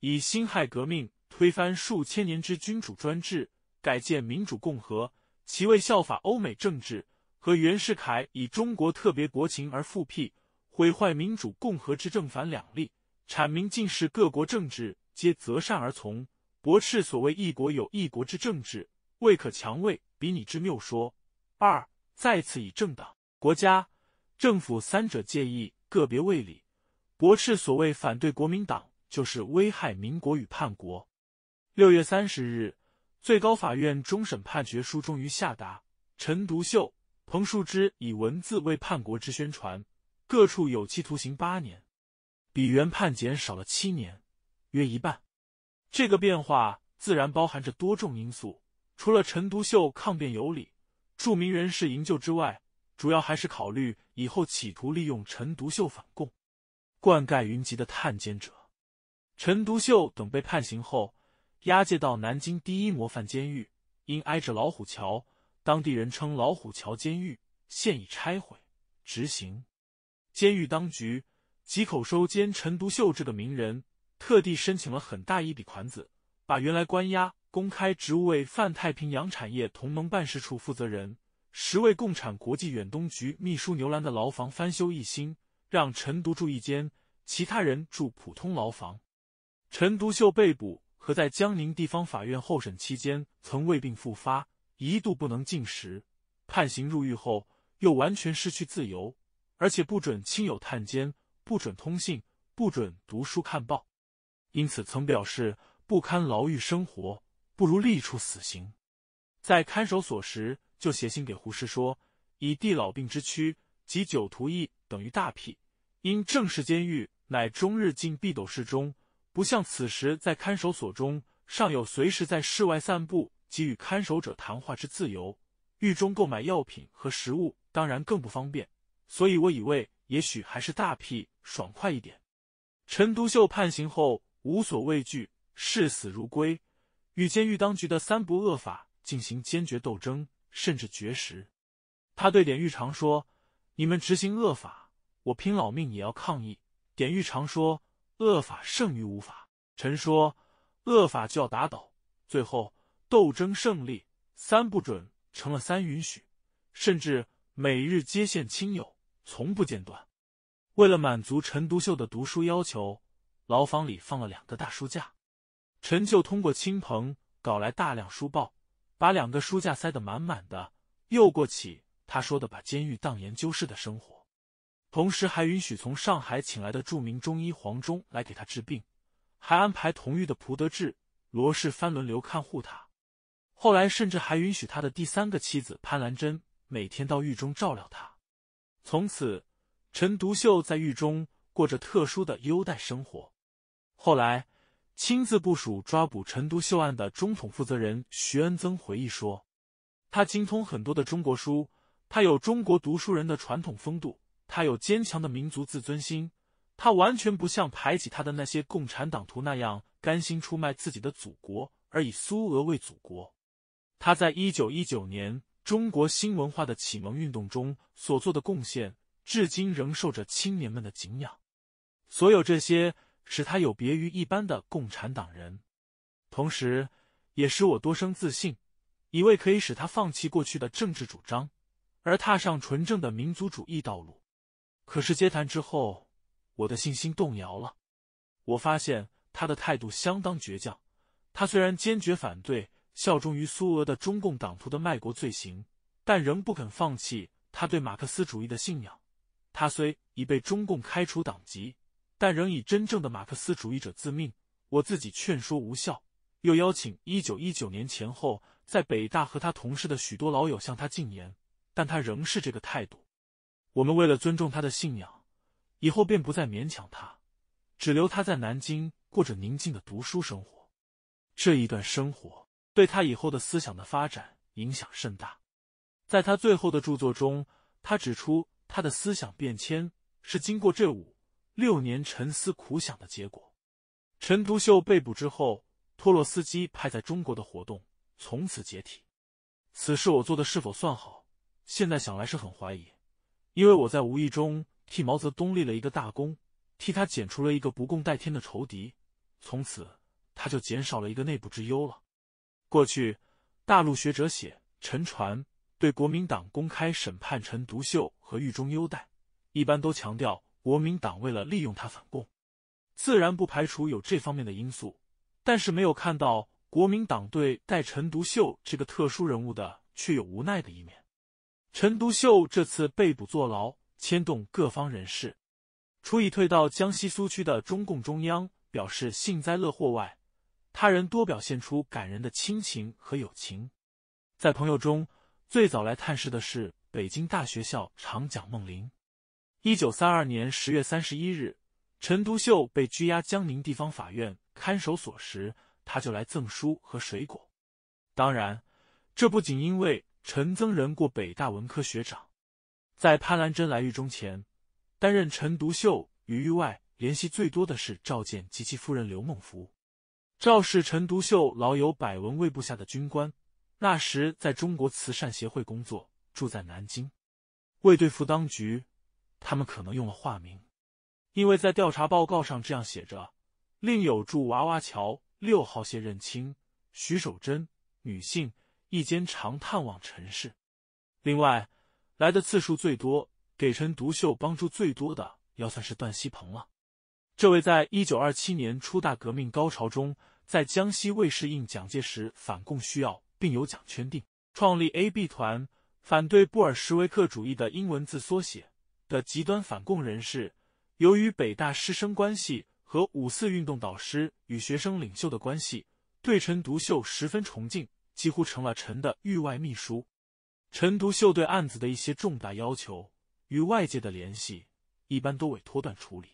以辛亥革命推翻数千年之君主专制，改建民主共和，其为效法欧美政治；和袁世凯以中国特别国情而复辟，毁坏民主共和之正反两例。阐明近世各国政治皆择善而从，驳斥所谓一国有一国之政治，未可强谓比拟之谬说。二再次以政党、国家、政府三者介意个别为理，驳斥所谓反对国民党就是危害民国与叛国。六月三十日，最高法院终审判决书终于下达，陈独秀、彭树之以文字为叛国之宣传，各处有期徒刑八年。比原判减少了七年，约一半。这个变化自然包含着多重因素，除了陈独秀抗辩有理、著名人士营救之外，主要还是考虑以后企图利用陈独秀反共、灌溉云集的探监者。陈独秀等被判刑后，押解到南京第一模范监狱，因挨着老虎桥，当地人称老虎桥监狱，现已拆毁。执行监狱当局。吉口收监陈独秀这个名人，特地申请了很大一笔款子，把原来关押公开职务为泛太平洋产业同盟办事处负责人、十位共产国际远东局秘书牛兰的牢房翻修一新，让陈独住一间，其他人住普通牢房。陈独秀被捕和在江宁地方法院候审期间，曾胃病复发，一度不能进食；判刑入狱后，又完全失去自由，而且不准亲友探监。不准通信，不准读书看报，因此曾表示不堪牢狱生活，不如立处死刑。在看守所时，就写信给胡适说：“以地老病之躯及久徒役，等于大辟。因正式监狱乃终日进闭斗室中，不像此时在看守所中，尚有随时在室外散步及与看守者谈话之自由。狱中购买药品和食物，当然更不方便。所以，我以为也许还是大辟。”爽快一点！陈独秀判刑后无所畏惧，视死如归，与监狱当局的“三不恶法”进行坚决斗争，甚至绝食。他对典狱长说：“你们执行恶法，我拼老命也要抗议。”典狱长说：“恶法胜于无法。”臣说：“恶法就要打倒。”最后斗争胜利，“三不准”成了“三允许”，甚至每日接见亲友，从不间断。为了满足陈独秀的读书要求，牢房里放了两个大书架。陈就通过亲朋搞来大量书报，把两个书架塞得满满的。又过起他说的把监狱当研究室的生活，同时还允许从上海请来的著名中医黄忠来给他治病，还安排同狱的蒲德志、罗氏翻轮流看护他。后来，甚至还允许他的第三个妻子潘兰珍每天到狱中照料他。从此。陈独秀在狱中过着特殊的优待生活。后来，亲自部署抓捕陈独秀案的中统负责人徐恩曾回忆说：“他精通很多的中国书，他有中国读书人的传统风度，他有坚强的民族自尊心，他完全不像排挤他的那些共产党徒那样甘心出卖自己的祖国而以苏俄为祖国。他在一九一九年中国新文化的启蒙运动中所做的贡献。”至今仍受着青年们的敬仰，所有这些使他有别于一般的共产党人，同时也使我多生自信，以为可以使他放弃过去的政治主张，而踏上纯正的民族主义道路。可是接谈之后，我的信心动摇了。我发现他的态度相当倔强，他虽然坚决反对效忠于苏俄的中共党徒的卖国罪行，但仍不肯放弃他对马克思主义的信仰。他虽已被中共开除党籍，但仍以真正的马克思主义者自命。我自己劝说无效，又邀请一九一九年前后在北大和他同事的许多老友向他进言，但他仍是这个态度。我们为了尊重他的信仰，以后便不再勉强他，只留他在南京过着宁静的读书生活。这一段生活对他以后的思想的发展影响甚大。在他最后的著作中，他指出。他的思想变迁是经过这五六年沉思苦想的结果。陈独秀被捕之后，托洛斯基派在中国的活动从此解体。此事我做的是否算好？现在想来是很怀疑，因为我在无意中替毛泽东立了一个大功，替他剪除了一个不共戴天的仇敌，从此他就减少了一个内部之忧了。过去大陆学者写沉船。对国民党公开审判陈独秀和狱中优待，一般都强调国民党为了利用他反共，自然不排除有这方面的因素。但是没有看到国民党对待陈独秀这个特殊人物的，却有无奈的一面。陈独秀这次被捕坐牢，牵动各方人士。除已退到江西苏区的中共中央表示幸灾乐祸外，他人多表现出感人的亲情和友情，在朋友中。最早来探视的是北京大学校长蒋梦麟。一九三二年十月三十一日，陈独秀被拘押江宁地方法院看守所时，他就来赠书和水果。当然，这不仅因为陈增仁过北大文科学长，在潘兰珍来狱中前，担任陈独秀与狱外联系最多的是赵健及其夫人刘梦芙。赵氏陈独秀老友，百闻未部下的军官。那时在中国慈善协会工作，住在南京。为对付当局，他们可能用了化名，因为在调查报告上这样写着：“另有住娃娃桥六号，谢任清、徐守贞，女性，一间长探望陈氏。”另外，来的次数最多、给陈独秀帮助最多的，要算是段锡鹏了。这位在1927年初大革命高潮中，在江西为适应蒋介石反共需要。并由蒋圈定，创立 A B 团，反对布尔什维克主义的英文字缩写的极端反共人士。由于北大师生关系和五四运动导师与学生领袖的关系，对陈独秀十分崇敬，几乎成了陈的域外秘书。陈独秀对案子的一些重大要求与外界的联系，一般都委托段处理。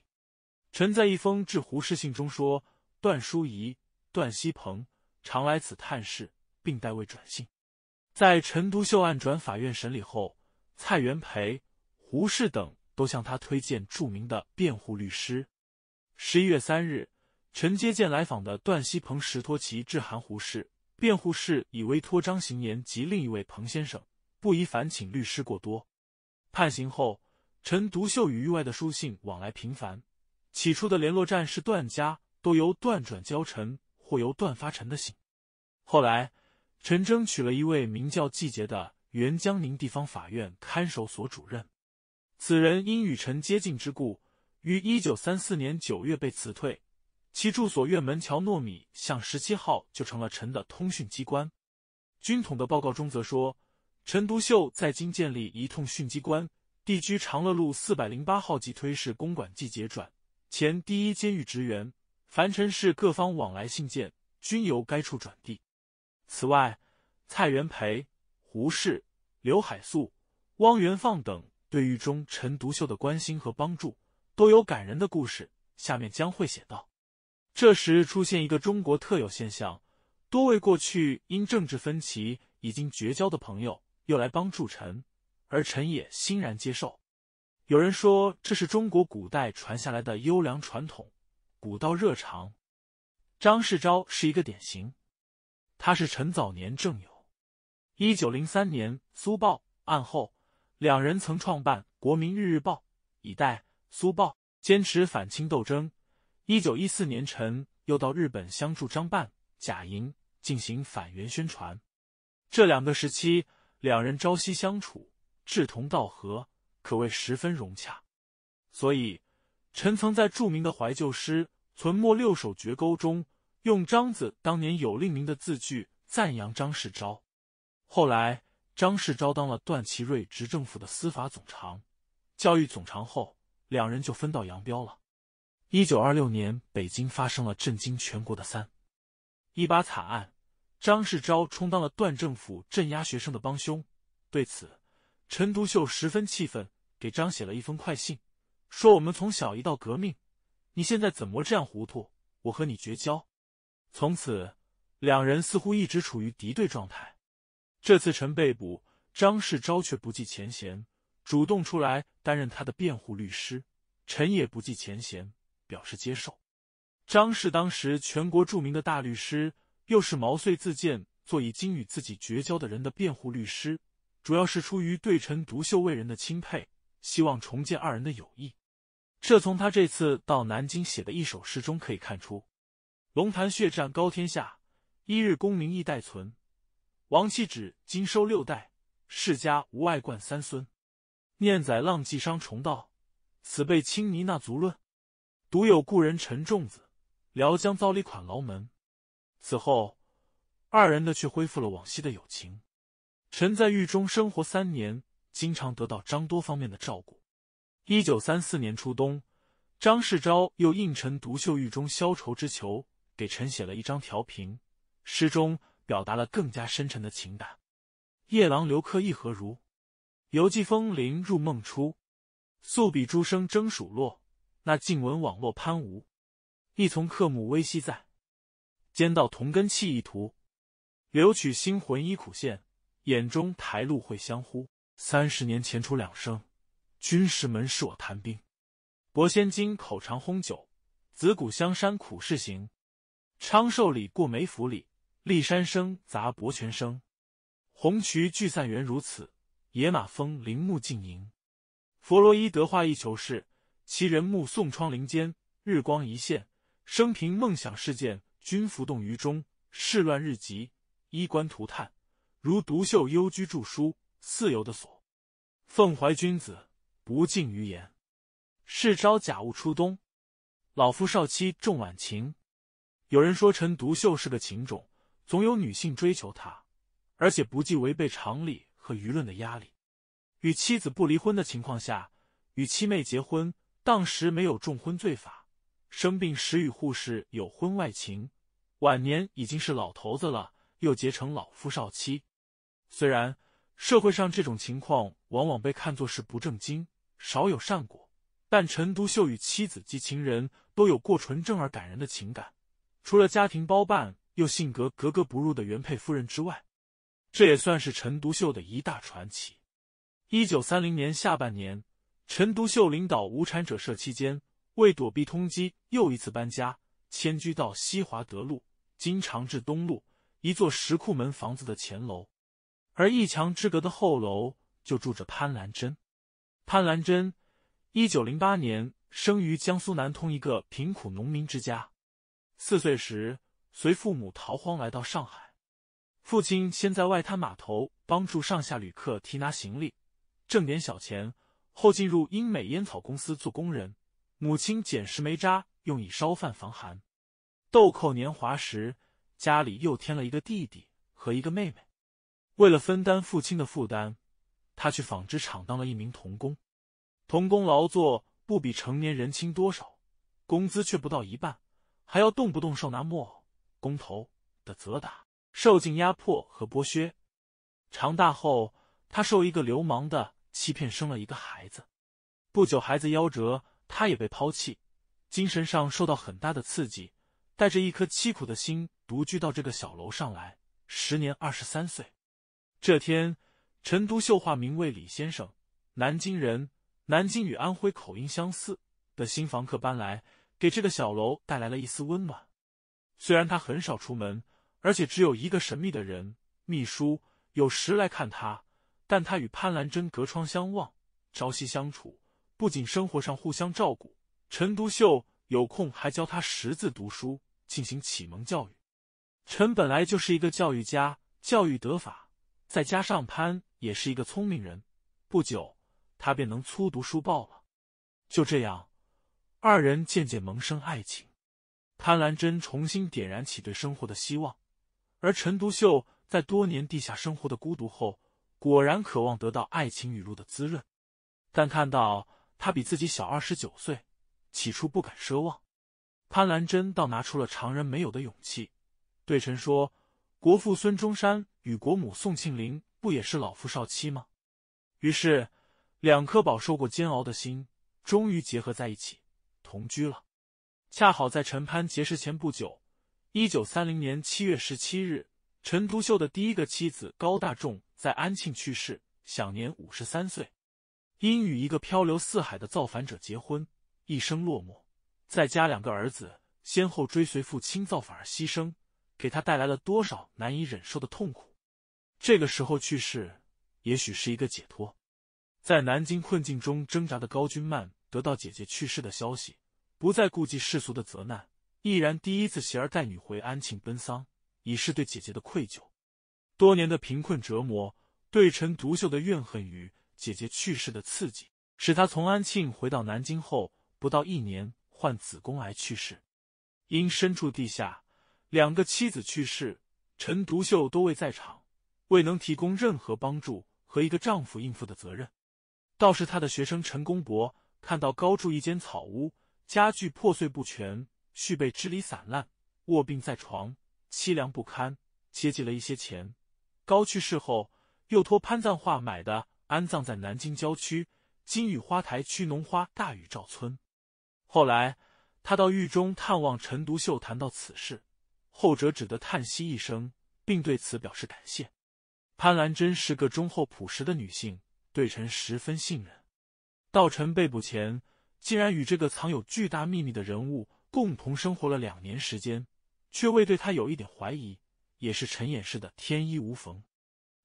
陈在一封致胡适信中说：“段淑仪、段锡鹏常来此探视。”并代为转信。在陈独秀案转法院审理后，蔡元培、胡适等都向他推荐著名的辩护律师。十一月三日，陈接见来访的段锡鹏、石托其致函胡适，辩护室已委托张行言及另一位彭先生，不宜烦请律师过多。判刑后，陈独秀与域外的书信往来频繁，起初的联络站是段家，都由段转交陈或由段发陈的信，后来。陈征娶了一位名叫季杰的原江宁地方法院看守所主任，此人因与陈接近之故，于一九三四年九月被辞退。其住所院门桥糯米巷十七号就成了陈的通讯机关。军统的报告中则说，陈独秀在京建立一通讯机关，地居长乐路四百零八号及推事公馆季杰转前第一监狱职员，凡陈氏各方往来信件均由该处转递。此外，蔡元培、胡适、刘海粟、汪元放等对狱中陈独秀的关心和帮助都有感人的故事，下面将会写到。这时出现一个中国特有现象：多位过去因政治分歧已经绝交的朋友又来帮助陈，而陈也欣然接受。有人说这是中国古代传下来的优良传统，古道热肠。张世钊是一个典型。他是陈早年正友。一九零三年苏报案后，两人曾创办《国民日日报》，以代苏报，坚持反清斗争。一九一四年，陈又到日本相助张办、贾莹进行反袁宣传。这两个时期，两人朝夕相处，志同道合，可谓十分融洽。所以，陈曾在著名的怀旧诗《存墨六首绝勾》中。用张子当年有令名的字句赞扬张世钊，后来张世钊当了段祺瑞执政府的司法总长、教育总长后，两人就分道扬镳了。一九二六年，北京发生了震惊全国的三一八惨案，张世钊充当了段政府镇压学生的帮凶，对此，陈独秀十分气愤，给张写了一封快信，说：“我们从小一道革命，你现在怎么这样糊涂？我和你绝交。”从此，两人似乎一直处于敌对状态。这次陈被捕，张世昭却不计前嫌，主动出来担任他的辩护律师。陈也不计前嫌，表示接受。张氏当时全国著名的大律师，又是毛遂自荐做已经与自己绝交的人的辩护律师，主要是出于对陈独秀为人的钦佩，希望重建二人的友谊。这从他这次到南京写的一首诗中可以看出。龙潭血战高天下，一日功名一代存。王气指今收六代，世家无外冠三孙。念载浪迹伤重道，此辈青泥那足论。独有故人陈仲子，辽江遭礼款牢门。此后，二人的却恢复了往昔的友情。陈在狱中生活三年，经常得到张多方面的照顾。一九三四年初冬，张世钊又应陈独秀狱中消愁之求。给臣写了一张调平诗中表达了更加深沉的情感。夜郎留客意何如？游记风铃入梦初。素比诸生争数落，那静闻网络攀无。一从客母微息在，兼道同根弃一途。留取新魂依苦线，眼中台路会相呼。三十年前出两生，君石门是我谈兵。伯仙金口尝烘酒，子谷香山苦事行。昌寿里过梅府里，骊山声杂伯泉声。红渠聚散原如此，野马风林木静营。弗洛伊德画一囚室，其人目送窗棂间，日光一线。生平梦想事件，均浮动于中。世乱日极，衣冠涂炭，如独秀幽居著书，似有的所。奉怀君子，不敬于言。是朝假雾初冬，老夫少妻重晚晴。有人说陈独秀是个情种，总有女性追求他，而且不计违背常理和舆论的压力，与妻子不离婚的情况下与七妹结婚。当时没有重婚罪法，生病时与护士有婚外情，晚年已经是老头子了，又结成老夫少妻。虽然社会上这种情况往往被看作是不正经、少有善果，但陈独秀与妻子及情人都有过纯正而感人的情感。除了家庭包办又性格格格不入的原配夫人之外，这也算是陈独秀的一大传奇。一九三零年下半年，陈独秀领导无产者社期间，为躲避通缉，又一次搬家，迁居到西华德路金长治东路一座石库门房子的前楼，而一墙之隔的后楼就住着潘兰珍。潘兰珍，一九零八年生于江苏南通一个贫苦农民之家。四岁时，随父母逃荒来到上海。父亲先在外滩码头帮助上下旅客提拿行李，挣点小钱；后进入英美烟草公司做工人。母亲捡石煤渣，用以烧饭防寒。豆蔻年华时，家里又添了一个弟弟和一个妹妹。为了分担父亲的负担，他去纺织厂当了一名童工。童工劳作不比成年人轻多少，工资却不到一半。还要动不动受拿木偶工头的责打，受尽压迫和剥削。长大后，他受一个流氓的欺骗，生了一个孩子。不久，孩子夭折，他也被抛弃，精神上受到很大的刺激，带着一颗凄苦的心，独居到这个小楼上来。时年二十三岁。这天，陈独秀化名为李先生，南京人，南京与安徽口音相似的新房客搬来。给这个小楼带来了一丝温暖。虽然他很少出门，而且只有一个神秘的人秘书有时来看他，但他与潘兰珍隔窗相望，朝夕相处，不仅生活上互相照顾，陈独秀有空还教他识字读书，进行启蒙教育。陈本来就是一个教育家，教育得法，再加上潘也是一个聪明人，不久他便能粗读书报了。就这样。二人渐渐萌生爱情，潘兰珍重新点燃起对生活的希望，而陈独秀在多年地下生活的孤独后，果然渴望得到爱情雨露的滋润。但看到他比自己小二十九岁，起初不敢奢望。潘兰珍倒拿出了常人没有的勇气，对陈说：“国父孙中山与国母宋庆龄不也是老夫少妻吗？”于是，两颗饱受过煎熬的心终于结合在一起。同居了，恰好在陈潘结识前不久，一九三零年七月十七日，陈独秀的第一个妻子高大仲在安庆去世，享年五十三岁。因与一个漂流四海的造反者结婚，一生落寞，再加两个儿子先后追随父亲造反而牺牲，给他带来了多少难以忍受的痛苦。这个时候去世，也许是一个解脱。在南京困境中挣扎的高君曼。得到姐姐去世的消息，不再顾及世俗的责难，毅然第一次携儿带女回安庆奔丧，以示对姐姐的愧疚。多年的贫困折磨，对陈独秀的怨恨与姐姐去世的刺激，使他从安庆回到南京后不到一年，患子宫癌去世。因身处地下，两个妻子去世，陈独秀都未在场，未能提供任何帮助和一个丈夫应付的责任。倒是他的学生陈公博。看到高住一间草屋，家具破碎不全，续被支离散烂，卧病在床，凄凉不堪。接济了一些钱。高去世后，又托潘赞化买的安葬在南京郊区金雨花台区农花大雨照村。后来，他到狱中探望陈独秀，谈到此事，后者只得叹息一声，并对此表示感谢。潘兰真是个忠厚朴实的女性，对陈十分信任。道成被捕前，竟然与这个藏有巨大秘密的人物共同生活了两年时间，却未对他有一点怀疑，也是陈演式的天衣无缝。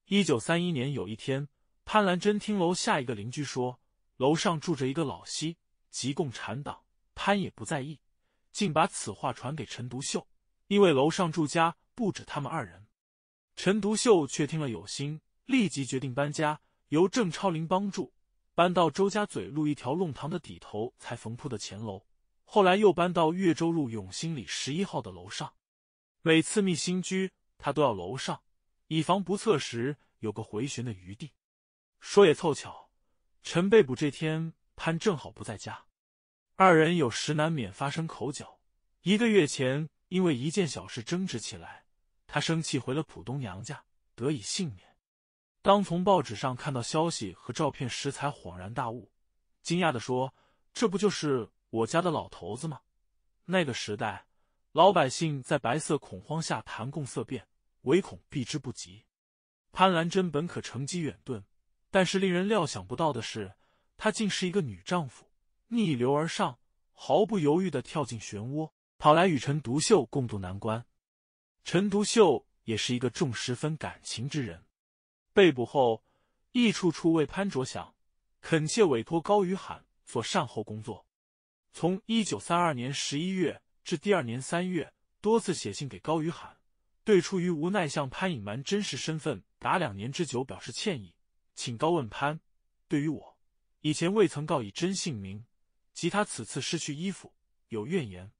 一九三一年，有一天，潘兰珍听楼下一个邻居说，楼上住着一个老西及共产党。潘也不在意，竟把此话传给陈独秀，因为楼上住家不止他们二人。陈独秀却听了有心，立即决定搬家，由郑超林帮助。搬到周家嘴路一条弄堂的底头，才缝铺的前楼，后来又搬到越州路永兴里十一号的楼上。每次觅新居，他都要楼上，以防不测时有个回旋的余地。说也凑巧，陈被捕这天，潘正好不在家。二人有时难免发生口角。一个月前，因为一件小事争执起来，他生气回了浦东娘家，得以幸免。当从报纸上看到消息和照片时，才恍然大悟，惊讶的说：“这不就是我家的老头子吗？”那个时代，老百姓在白色恐慌下谈共色变，唯恐避之不及。潘兰珍本可乘机远遁，但是令人料想不到的是，她竟是一个女丈夫，逆流而上，毫不犹豫地跳进漩涡，跑来与陈独秀共度难关。陈独秀也是一个重十分感情之人。被捕后，亦处处为潘着想，恳切委托高于涵做善后工作。从一九三二年十一月至第二年三月，多次写信给高于涵，对出于无奈向潘隐瞒真实身份，打两年之久表示歉意，请高问潘：对于我以前未曾告以真姓名，及他此次失去衣服有怨言。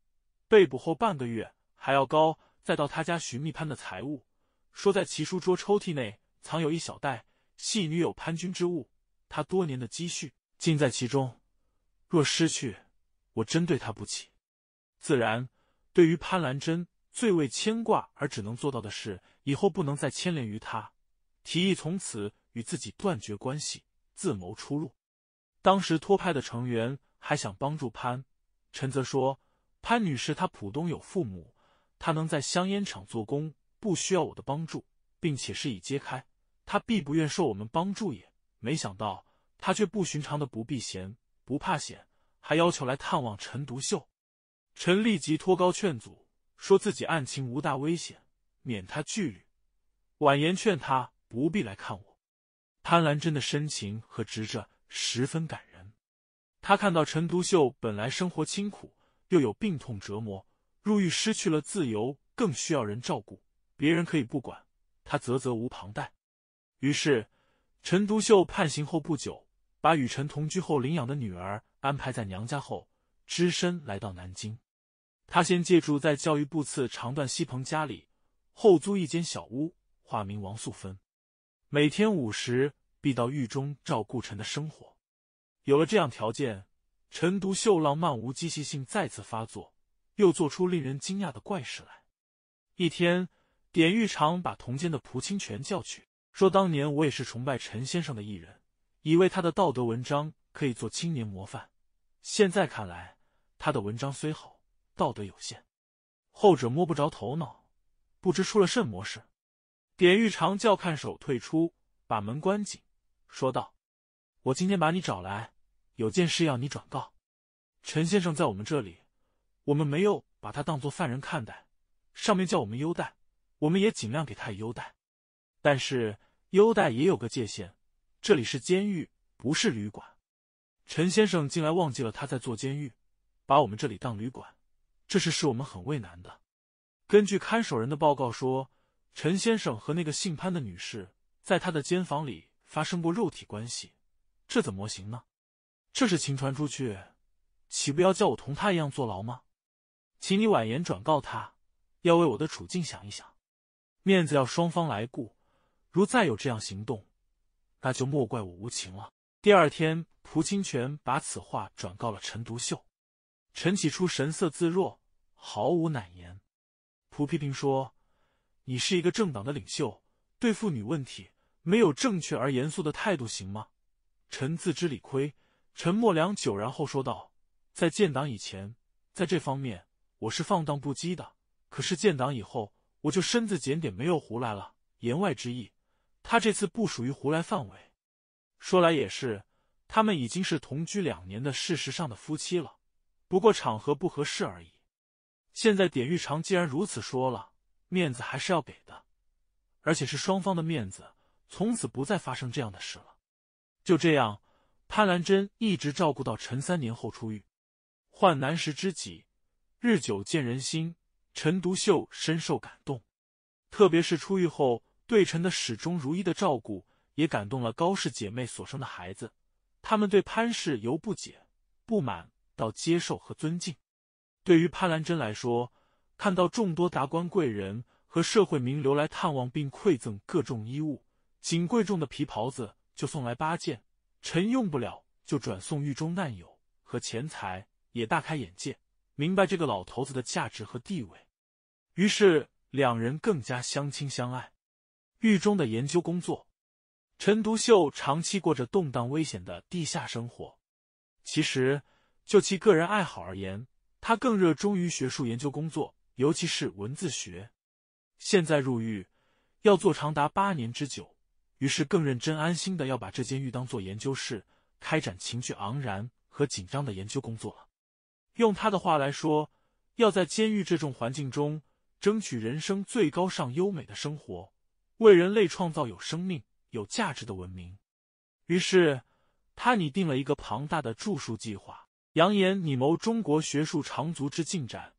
被捕后半个月，还要高再到他家寻觅潘的财物，说在其书桌抽屉内。藏有一小袋，系女友潘君之物，他多年的积蓄尽在其中。若失去，我真对他不起。自然，对于潘兰珍最为牵挂而只能做到的是，以后不能再牵连于他，提议从此与自己断绝关系，自谋出路。当时托派的成员还想帮助潘陈，泽说潘女士她浦东有父母，她能在香烟厂做工，不需要我的帮助，并且事已揭开。他必不愿受我们帮助，也没想到他却不寻常的不避嫌、不怕险，还要求来探望陈独秀。陈立即托高劝阻，说自己案情无大危险，免他惧虑，婉言劝他不必来看我。潘兰珍的深情和执着十分感人。他看到陈独秀本来生活清苦，又有病痛折磨，入狱失去了自由，更需要人照顾，别人可以不管，他啧啧无旁贷。于是，陈独秀判刑后不久，把与陈同居后领养的女儿安排在娘家后，只身来到南京。他先借住在教育部次长段锡鹏家里，后租一间小屋，化名王素芬，每天午时必到狱中照顾陈的生活。有了这样条件，陈独秀浪漫无机器性再次发作，又做出令人惊讶的怪事来。一天，典狱长把同监的蒲清泉叫去。说当年我也是崇拜陈先生的艺人，以为他的道德文章可以做青年模范。现在看来，他的文章虽好，道德有限。后者摸不着头脑，不知出了甚魔事。典狱长叫看守退出，把门关紧，说道：“我今天把你找来，有件事要你转告。陈先生在我们这里，我们没有把他当做犯人看待，上面叫我们优待，我们也尽量给他以优待。”但是优待也有个界限，这里是监狱，不是旅馆。陈先生近来忘记了他在做监狱，把我们这里当旅馆，这是使我们很为难的。根据看守人的报告说，陈先生和那个姓潘的女士在他的监房里发生过肉体关系，这怎么行呢？这事情传出去，岂不要叫我同他一样坐牢吗？请你婉言转告他，要为我的处境想一想，面子要双方来顾。如再有这样行动，那就莫怪我无情了。第二天，蒲清泉把此话转告了陈独秀。陈启初神色自若，毫无难言。蒲批评说：“你是一个政党的领袖，对妇女问题没有正确而严肃的态度，行吗？”臣自知理亏，沉默良久，然后说道：“在建党以前，在这方面我是放荡不羁的。可是建党以后，我就身子检点，没有胡来了。”言外之意。他这次不属于胡来范围。说来也是，他们已经是同居两年的事实上的夫妻了，不过场合不合适而已。现在典狱长既然如此说了，面子还是要给的，而且是双方的面子。从此不再发生这样的事了。就这样，潘兰珍一直照顾到陈三年后出狱。患难时知己，日久见人心。陈独秀深受感动，特别是出狱后。对臣的始终如一的照顾，也感动了高氏姐妹所生的孩子。他们对潘氏由不解、不满到接受和尊敬。对于潘兰珍来说，看到众多达官贵人和社会名流来探望并馈赠各种衣物，仅贵重的皮袍子就送来八件，臣用不了就转送狱中难友和钱财，也大开眼界，明白这个老头子的价值和地位。于是两人更加相亲相爱。狱中的研究工作，陈独秀长期过着动荡危险的地下生活。其实，就其个人爱好而言，他更热衷于学术研究工作，尤其是文字学。现在入狱，要做长达八年之久，于是更认真、安心的要把这间狱当做研究室，开展情绪昂然和紧张的研究工作了。用他的话来说，要在监狱这种环境中，争取人生最高尚、优美的生活。为人类创造有生命、有价值的文明。于是，他拟定了一个庞大的著述计划，扬言拟谋中国学术长足之进展，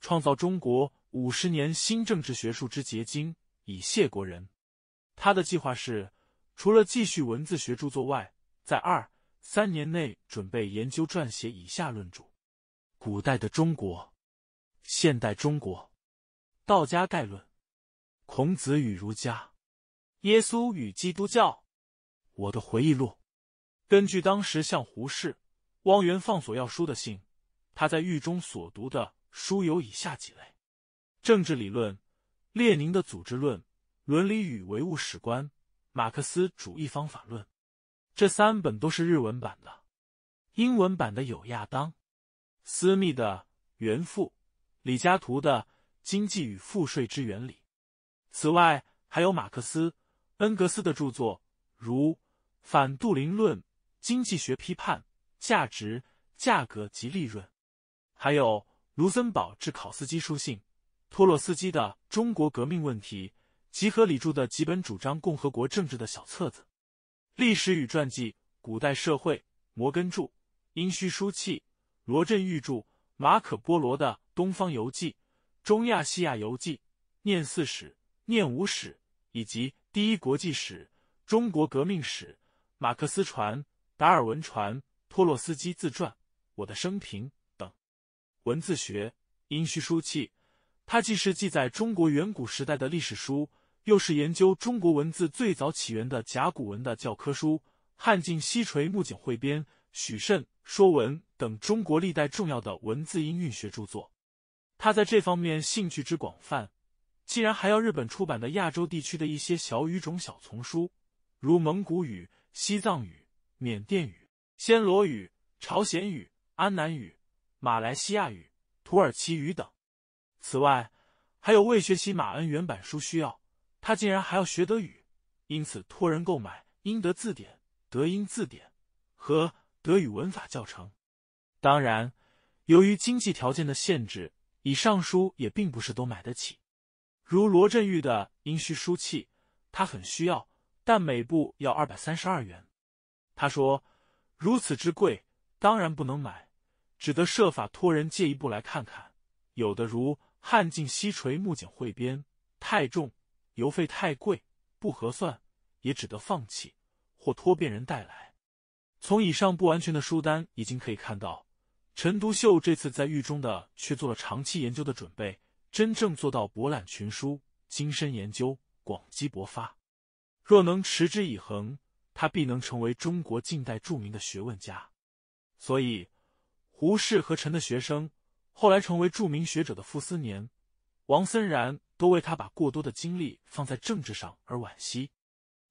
创造中国五十年新政治学术之结晶，以谢国人。他的计划是，除了继续文字学著作外，在二三年内准备研究撰写以下论著：古代的中国、现代中国、道家概论、孔子与儒家。耶稣与基督教，我的回忆录。根据当时向胡适、汪元放所要书的信，他在狱中所读的书有以下几类：政治理论，《列宁的组织论》、伦理与唯物史观、马克思主义方法论。这三本都是日文版的，英文版的有亚当·斯密的《原富》、李嘉图的《经济与赋税之原理》。此外，还有马克思。恩格斯的著作，如《反杜林论》《经济学批判》《价值、价格及利润》，还有卢森堡致考斯基书信、托洛斯基的《中国革命问题》、集合李著的几本主张共和国政治的小册子、历史与传记、古代社会、摩根著《殷墟书契》《罗振玉著《马可波罗的东方游记》《中亚西亚游记》、《念四史》《念五史》，以及。第一国际史、中国革命史、马克思传、达尔文传、托洛斯基自传、我的生平等。文字学、殷墟书契，它既是记载中国远古时代的历史书，又是研究中国文字最早起源的甲骨文的教科书。汉晋西垂木槿汇编、许慎《说文》等中国历代重要的文字音韵学著作，他在这方面兴趣之广泛。竟然还要日本出版的亚洲地区的一些小语种小丛书，如蒙古语、西藏语、缅甸语、暹罗语、朝鲜语、安南语、马来西亚语、土耳其语等。此外，还有为学习马恩原版书需要，他竟然还要学德语，因此托人购买英德字典、德英字典和德语文法教程。当然，由于经济条件的限制，以上书也并不是都买得起。如罗振玉的《阴虚书契》，他很需要，但每部要二百三十二元。他说：“如此之贵，当然不能买，只得设法托人借一部来看看。有的如《汉晋西垂木简汇编》，太重，邮费太贵，不合算，也只得放弃，或托别人带来。”从以上不完全的书单已经可以看到，陈独秀这次在狱中的却做了长期研究的准备。真正做到博览群书、精深研究、广积薄发，若能持之以恒，他必能成为中国近代著名的学问家。所以，胡适和陈的学生后来成为著名学者的傅斯年、王森然，都为他把过多的精力放在政治上而惋惜。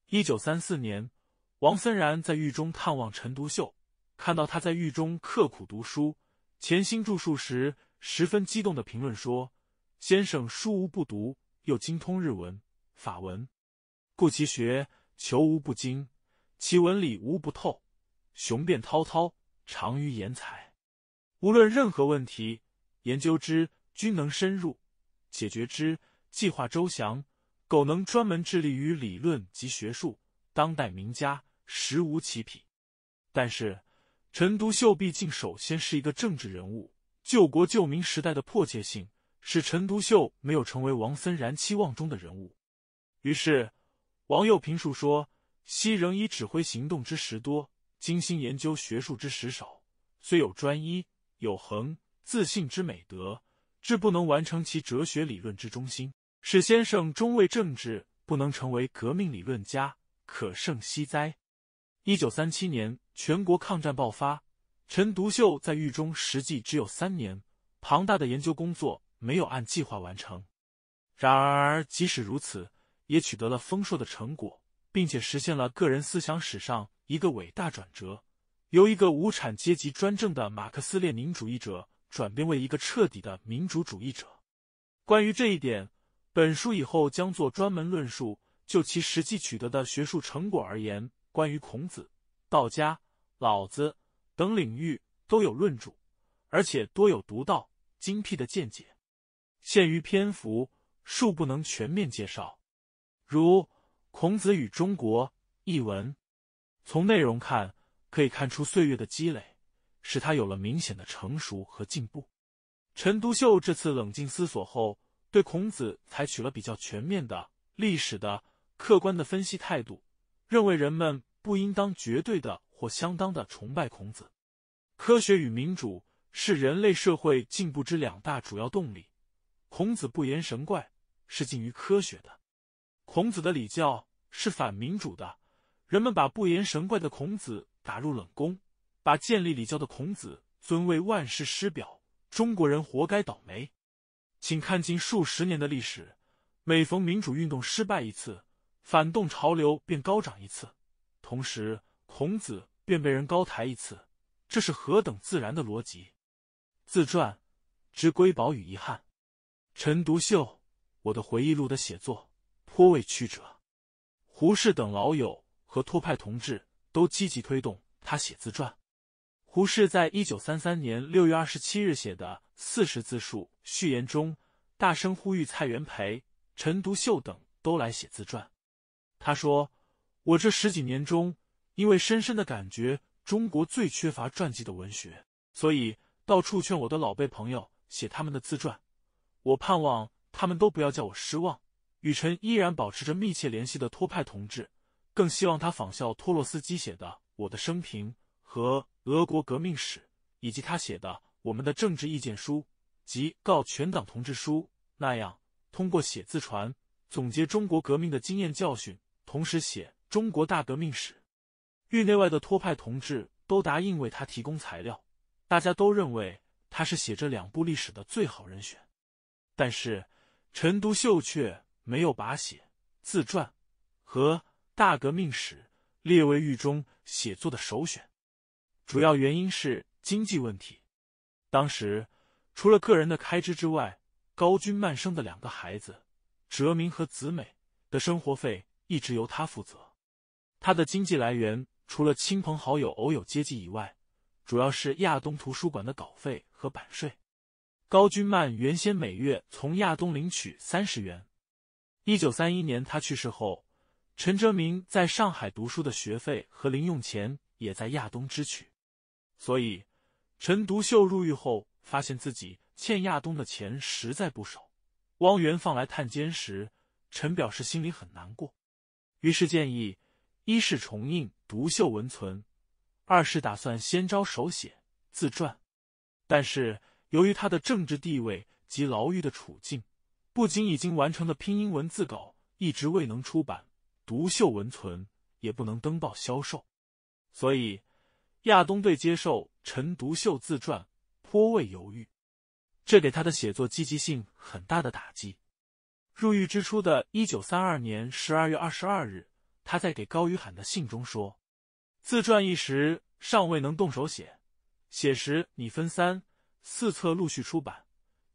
一九三四年，王森然在狱中探望陈独秀，看到他在狱中刻苦读书、潜心著述时，十分激动的评论说。先生书无不读，又精通日文、法文，故其学求无不精，其文理无不透，雄辩滔滔，长于言才。无论任何问题，研究之均能深入，解决之计划周详。苟能专门致力于理论及学术，当代名家实无其匹。但是，陈独秀毕竟首先是一个政治人物，救国救民时代的迫切性。使陈独秀没有成为王森然期望中的人物，于是王佑平述说：昔仍以指挥行动之时多，精心研究学术之时少，虽有专一、有恒、自信之美德，至不能完成其哲学理论之中心，使先生终为政治不能成为革命理论家，可胜惜哉！一九三七年全国抗战爆发，陈独秀在狱中实际只有三年，庞大的研究工作。没有按计划完成，然而即使如此，也取得了丰硕的成果，并且实现了个人思想史上一个伟大转折，由一个无产阶级专政的马克思列宁主义者转变为一个彻底的民主主义者。关于这一点，本书以后将做专门论述。就其实际取得的学术成果而言，关于孔子、道家、老子等领域都有论著，而且多有独到精辟的见解。限于篇幅，恕不能全面介绍。如《孔子与中国》一文，从内容看，可以看出岁月的积累使他有了明显的成熟和进步。陈独秀这次冷静思索后，对孔子采取了比较全面的、历史的、客观的分析态度，认为人们不应当绝对的或相当的崇拜孔子。科学与民主是人类社会进步之两大主要动力。孔子不言神怪，是近于科学的。孔子的礼教是反民主的，人们把不言神怪的孔子打入冷宫，把建立礼教的孔子尊为万世师表。中国人活该倒霉。请看近数十年的历史，每逢民主运动失败一次，反动潮流便高涨一次，同时孔子便被人高抬一次。这是何等自然的逻辑！自传之瑰宝与遗憾。陈独秀，《我的回忆录》的写作颇为曲折，胡适等老友和托派同志都积极推动他写自传。胡适在一九三三年六月二十七日写的四十字述序言中，大声呼吁蔡元培、陈独秀等都来写自传。他说：“我这十几年中，因为深深的感觉中国最缺乏传记的文学，所以到处劝我的老辈朋友写他们的自传。”我盼望他们都不要叫我失望。雨辰依然保持着密切联系的托派同志，更希望他仿效托洛斯基写的《我的生平》和《俄国革命史》，以及他写的《我们的政治意见书》及《告全党同志书》那样，通过写字传总结中国革命的经验教训，同时写中国大革命史。域内外的托派同志都答应为他提供材料，大家都认为他是写这两部历史的最好人选。但是，陈独秀却没有把写自传和大革命史列为狱中写作的首选，主要原因是经济问题。当时，除了个人的开支之外，高君曼生的两个孩子哲明和子美的生活费一直由他负责。他的经济来源除了亲朋好友偶有接济以外，主要是亚东图书馆的稿费和版税。高君曼原先每月从亚东领取三十元。一九三一年他去世后，陈哲明在上海读书的学费和零用钱也在亚东支取。所以，陈独秀入狱后，发现自己欠亚东的钱实在不少。汪元放来探监时，陈表示心里很难过，于是建议：一是重印《独秀文存》，二是打算先招手写自传。但是。由于他的政治地位及牢狱的处境，不仅已经完成的拼音文字稿一直未能出版，独秀文存也不能登报销售，所以亚东对接受陈独秀自传颇为犹豫，这给他的写作积极性很大的打击。入狱之初的一九三二年十二月二十二日，他在给高于罕的信中说：“自传一时尚未能动手写，写时你分三。”四册陆续出版，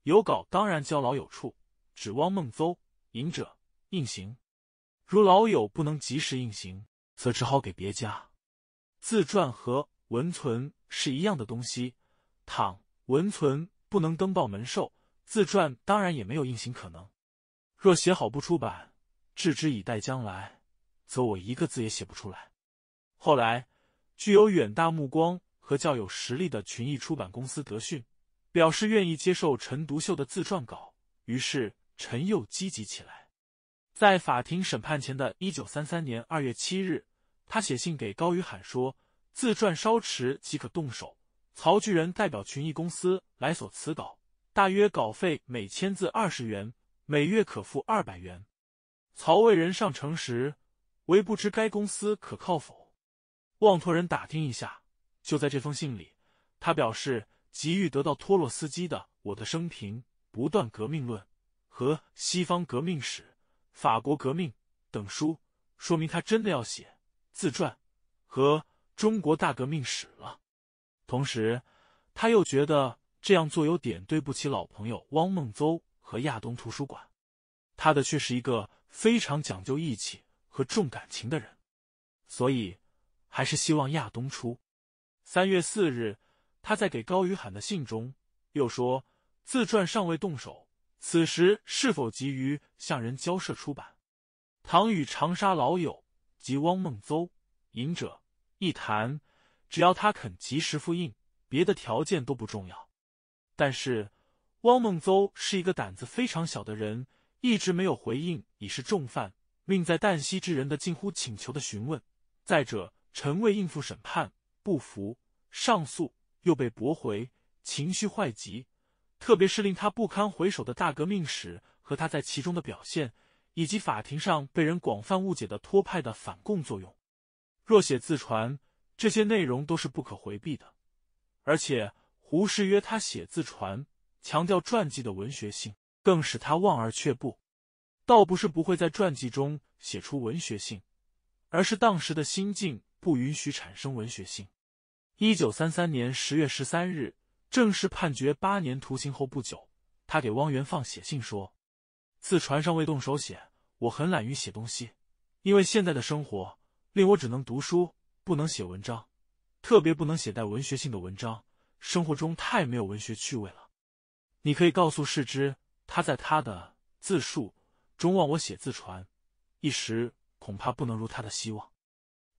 有稿当然交老友处，指望孟邹引者印行。如老友不能及时印行，则只好给别家。自传和文存是一样的东西，倘文存不能登报门授，自传当然也没有印行可能。若写好不出版，置之以待将来，则我一个字也写不出来。后来，具有远大目光和较有实力的群艺出版公司德训。表示愿意接受陈独秀的自传稿，于是陈又积极起来。在法庭审判前的一九三三年二月七日，他写信给高宇海说：“自传稍迟即可动手。”曹巨人代表群益公司来所此稿，大约稿费每千字二十元，每月可付二百元。曹为人上城时，唯不知该公司可靠否，望托人打听一下。就在这封信里，他表示。急于得到托洛斯基的《我的生平》、《不断革命论》和《西方革命史》、《法国革命》等书，说明他真的要写自传和《中国大革命史》了。同时，他又觉得这样做有点对不起老朋友汪孟邹和亚东图书馆。他的却是一个非常讲究义气和重感情的人，所以还是希望亚东出。三月四日。他在给高雨涵的信中又说：“自传尚未动手，此时是否急于向人交涉出版？唐与长沙老友及汪孟邹、隐者一谈，只要他肯及时复印，别的条件都不重要。但是汪孟邹是一个胆子非常小的人，一直没有回应已是重犯、命在旦夕之人的近乎请求的询问。再者，陈未应付审判，不服上诉。”又被驳回，情绪坏极，特别是令他不堪回首的大革命史和他在其中的表现，以及法庭上被人广泛误解的托派的反共作用。若写自传，这些内容都是不可回避的。而且胡适约他写自传，强调传记的文学性，更使他望而却步。倒不是不会在传记中写出文学性，而是当时的心境不允许产生文学性。一九三三年十月十三日，正式判决八年徒刑后不久，他给汪元放写信说：“自船上未动手写，我很懒于写东西，因为现在的生活令我只能读书，不能写文章，特别不能写带文学性的文章。生活中太没有文学趣味了。你可以告诉世之，他在他的自述中望我写自传，一时恐怕不能如他的希望。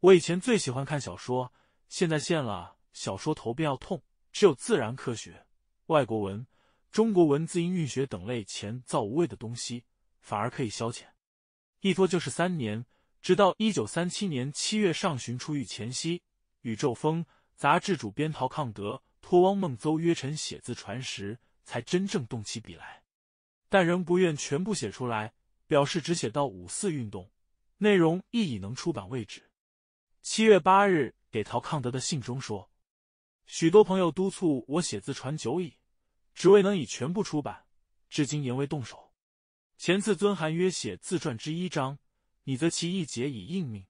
我以前最喜欢看小说。”现在现了小说头便要痛，只有自然科学、外国文、中国文字音韵学等类前造无谓的东西，反而可以消遣。一拖就是三年，直到一九三七年七月上旬出狱前夕，《宇宙风》杂志主编陶抗德托汪孟邹约臣写字传时，才真正动起笔来，但仍不愿全部写出来，表示只写到五四运动，内容亦已能出版为止。七月八日。给陶抗德的信中说，许多朋友督促我写字传久矣，只为能以全部出版，至今言未动手。前次尊函约写自传之一章，你则其一节以应命。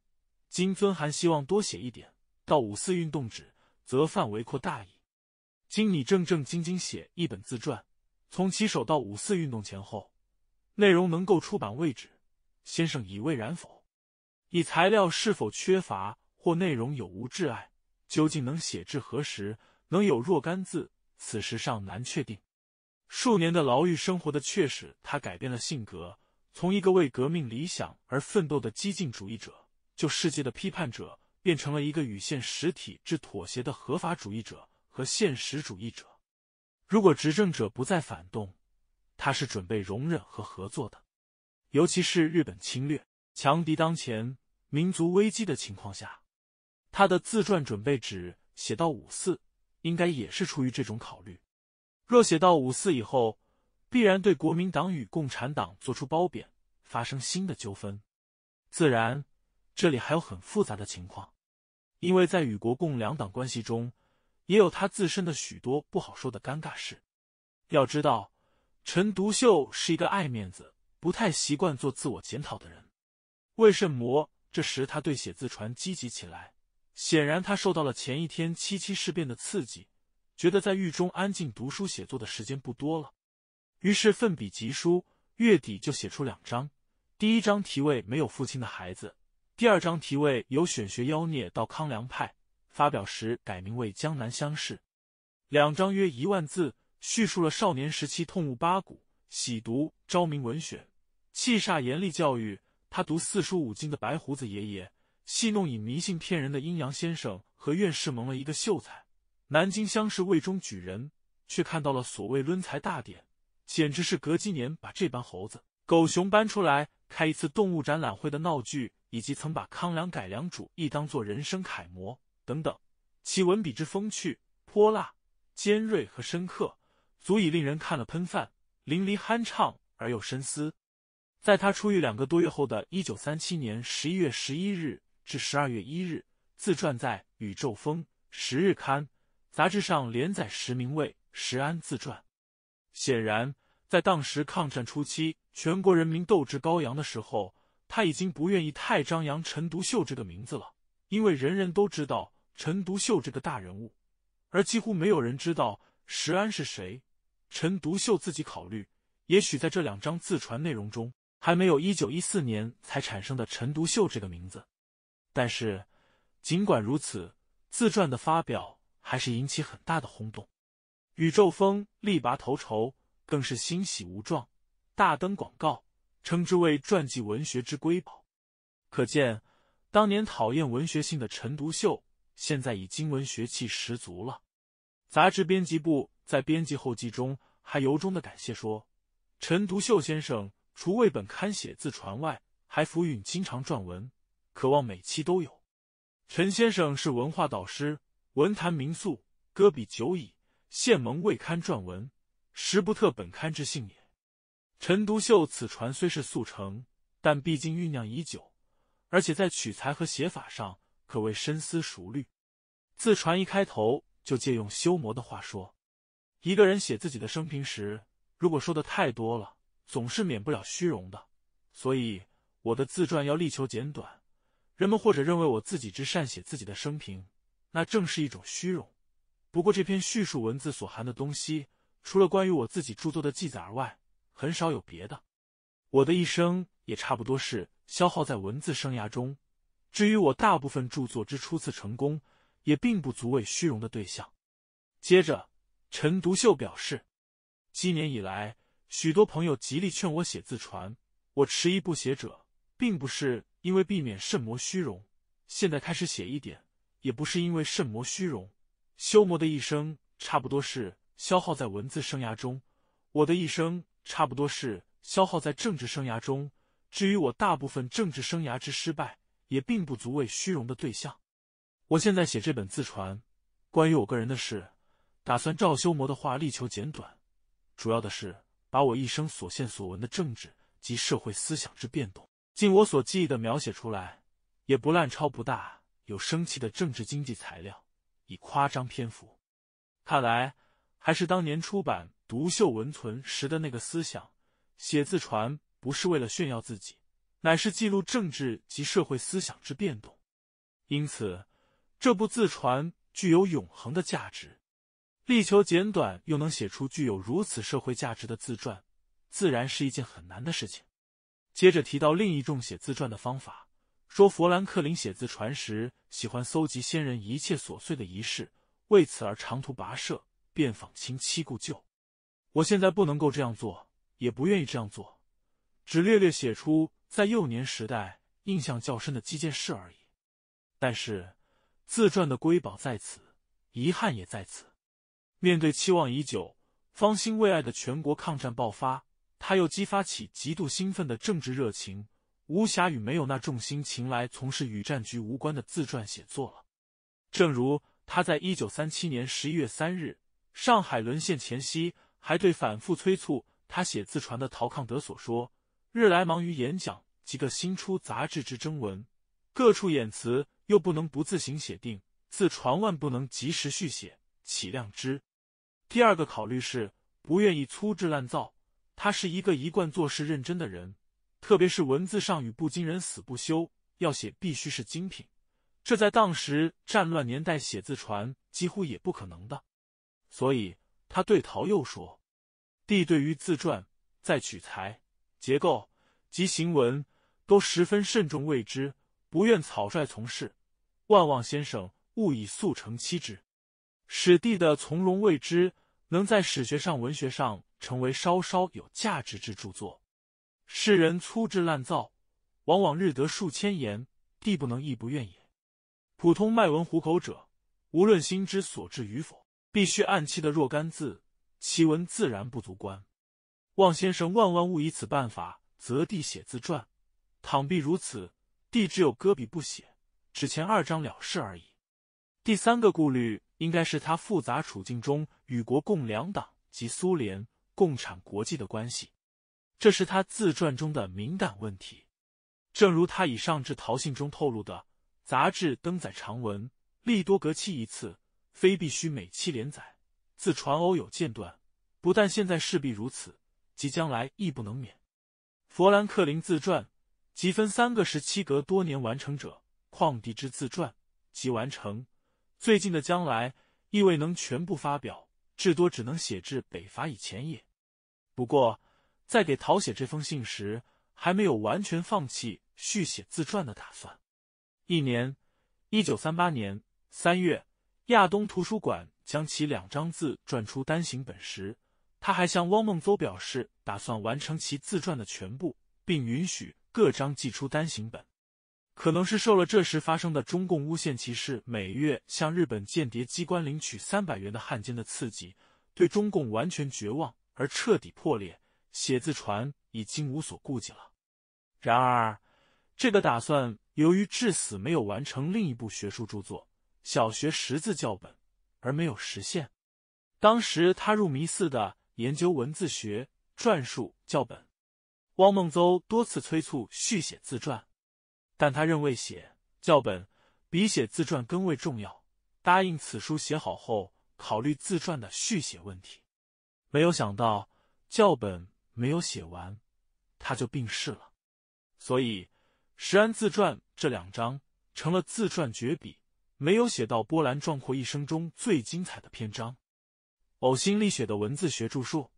今尊函希望多写一点，到五四运动止，则范围扩大矣。今你正正经经写一本自传，从起手到五四运动前后，内容能够出版位置，先生以为然否？以材料是否缺乏？或内容有无挚爱，究竟能写至何时，能有若干字，此时尚难确定。数年的牢狱生活的确使他改变了性格，从一个为革命理想而奋斗的激进主义者，就世界的批判者，变成了一个与现实体制妥协的合法主义者和现实主义者。如果执政者不再反动，他是准备容忍和合作的，尤其是日本侵略、强敌当前、民族危机的情况下。他的自传准备纸写到五四，应该也是出于这种考虑。若写到五四以后，必然对国民党与共产党做出褒贬，发生新的纠纷。自然，这里还有很复杂的情况，因为在与国共两党关系中，也有他自身的许多不好说的尴尬事。要知道，陈独秀是一个爱面子、不太习惯做自我检讨的人。魏圣么这时他对写字传积极起来。显然，他受到了前一天七七事变的刺激，觉得在狱中安静读书写作的时间不多了，于是奋笔疾书，月底就写出两章。第一章题为《没有父亲的孩子》，第二章题为《由选学妖孽到康梁派》。发表时改名为《江南乡试》。两章约一万字，叙述了少年时期痛悟八股，喜读《昭明文选》，气煞严厉教育他读四书五经的白胡子爷爷。戏弄以迷信骗人的阴阳先生和院士，蒙了一个秀才，南京乡试未中举人，却看到了所谓抡才大典，简直是隔几年把这般猴子狗熊搬出来开一次动物展览会的闹剧，以及曾把康梁改良主义当作人生楷模等等，其文笔之风趣泼辣、尖锐和深刻，足以令人看了喷饭，淋漓酣畅而又深思。在他出狱两个多月后的一九三七年十一月十一日。至十二月一日，自传在《宇宙风》十日刊杂志上连载。实名卫、石安自传，显然在当时抗战初期，全国人民斗志高昂的时候，他已经不愿意太张扬陈独秀这个名字了，因为人人都知道陈独秀这个大人物，而几乎没有人知道石安是谁。陈独秀自己考虑，也许在这两张自传内容中，还没有一九一四年才产生的陈独秀这个名字。但是，尽管如此，自传的发表还是引起很大的轰动，《宇宙风》力拔头筹，更是欣喜无状，大登广告，称之为传记文学之瑰宝。可见，当年讨厌文学性的陈独秀，现在已经文学气十足了。杂志编辑部在编辑后记中还由衷的感谢说：“陈独秀先生除为本刊写自传外，还浮允经常撰文。”渴望每期都有。陈先生是文化导师，文坛名宿，歌笔久矣，现蒙未刊撰文，实不特本刊之幸也。陈独秀此传虽是速成，但毕竟酝酿已久，而且在取材和写法上可谓深思熟虑。自传一开头就借用修魔的话说：“一个人写自己的生平时，如果说的太多了，总是免不了虚荣的。所以我的自传要力求简短。”人们或者认为我自己之善写自己的生平，那正是一种虚荣。不过这篇叙述文字所含的东西，除了关于我自己著作的记载而外，很少有别的。我的一生也差不多是消耗在文字生涯中。至于我大部分著作之初次成功，也并不足为虚荣的对象。接着，陈独秀表示，今年以来，许多朋友极力劝我写自传，我迟疑不写者。并不是因为避免圣魔虚荣，现在开始写一点，也不是因为圣魔虚荣。修魔的一生差不多是消耗在文字生涯中，我的一生差不多是消耗在政治生涯中。至于我大部分政治生涯之失败，也并不足为虚荣的对象。我现在写这本自传，关于我个人的事，打算照修魔的话力求简短，主要的是把我一生所见所闻的政治及社会思想之变动。尽我所记忆的描写出来，也不滥抄不大有生气的政治经济材料，以夸张篇幅。看来还是当年出版《独秀文存》时的那个思想。写字传不是为了炫耀自己，乃是记录政治及社会思想之变动。因此，这部自传具有永恒的价值。力求简短，又能写出具有如此社会价值的自传，自然是一件很难的事情。接着提到另一种写自传的方法，说弗兰克林写自传时喜欢搜集先人一切琐碎的仪式，为此而长途跋涉，遍访亲戚故旧。我现在不能够这样做，也不愿意这样做，只略略写出在幼年时代印象较深的几件事而已。但是，自传的瑰宝在此，遗憾也在此。面对期望已久、方兴未艾的全国抗战爆发。他又激发起极度兴奋的政治热情，无暇与没有那重心，情来从事与战局无关的自传写作了。正如他在一九三七年十一月三日上海沦陷前夕，还对反复催促他写自传的陶抗德所说：“日来忙于演讲及个新出杂志之征文，各处演词又不能不自行写定自传，万不能及时续写，岂量之？”第二个考虑是不愿意粗制滥造。他是一个一贯做事认真的人，特别是文字上与不经人死不休，要写必须是精品。这在当时战乱年代，写字传几乎也不可能的。所以他对陶佑说：“帝对于自传，在取材、结构及行文，都十分慎重未知，不愿草率从事。万望先生勿以速成期之。”史帝的从容未知，能在史学上、文学上。成为稍稍有价值之著作，世人粗制滥造，往往日得数千言，地不能亦不愿也。普通卖文糊口者，无论心之所至与否，必须按器的若干字，其文自然不足观。望先生万万勿以此办法择地写自传。倘必如此，地只有搁笔不写，只前二章了事而已。第三个顾虑应该是他复杂处境中与国共两党及苏联。共产国际的关系，这是他自传中的敏感问题。正如他以上至陶信中透露的，杂志登载长文，利多隔期一次，非必须每期连载。自传偶有间断，不但现在势必如此，即将来亦不能免。佛兰克林自传即分三个时期，隔多年完成者，旷弟之自传即完成，最近的将来亦未能全部发表，至多只能写至北伐以前也。不过，在给陶写这封信时，还没有完全放弃续写自传的打算。一年，一九三八年三月，亚东图书馆将其两张字传出单行本时，他还向汪孟邹表示，打算完成其自传的全部，并允许各章寄出单行本。可能是受了这时发生的中共诬陷、歧视、每月向日本间谍机关领取三百元的汉奸的刺激，对中共完全绝望。而彻底破裂，写字传已经无所顾忌了。然而，这个打算由于至死没有完成另一部学术著作《小学识字教本》而没有实现。当时他入迷似的研究文字学、篆书教本，汪孟邹多次催促续写自传，但他认为写教本比写自传更为重要，答应此书写好后考虑自传的续写问题。没有想到教本没有写完，他就病逝了。所以，石安自传这两章成了自传绝笔，没有写到波澜壮阔一生中最精彩的篇章。呕心沥血的文字学著述，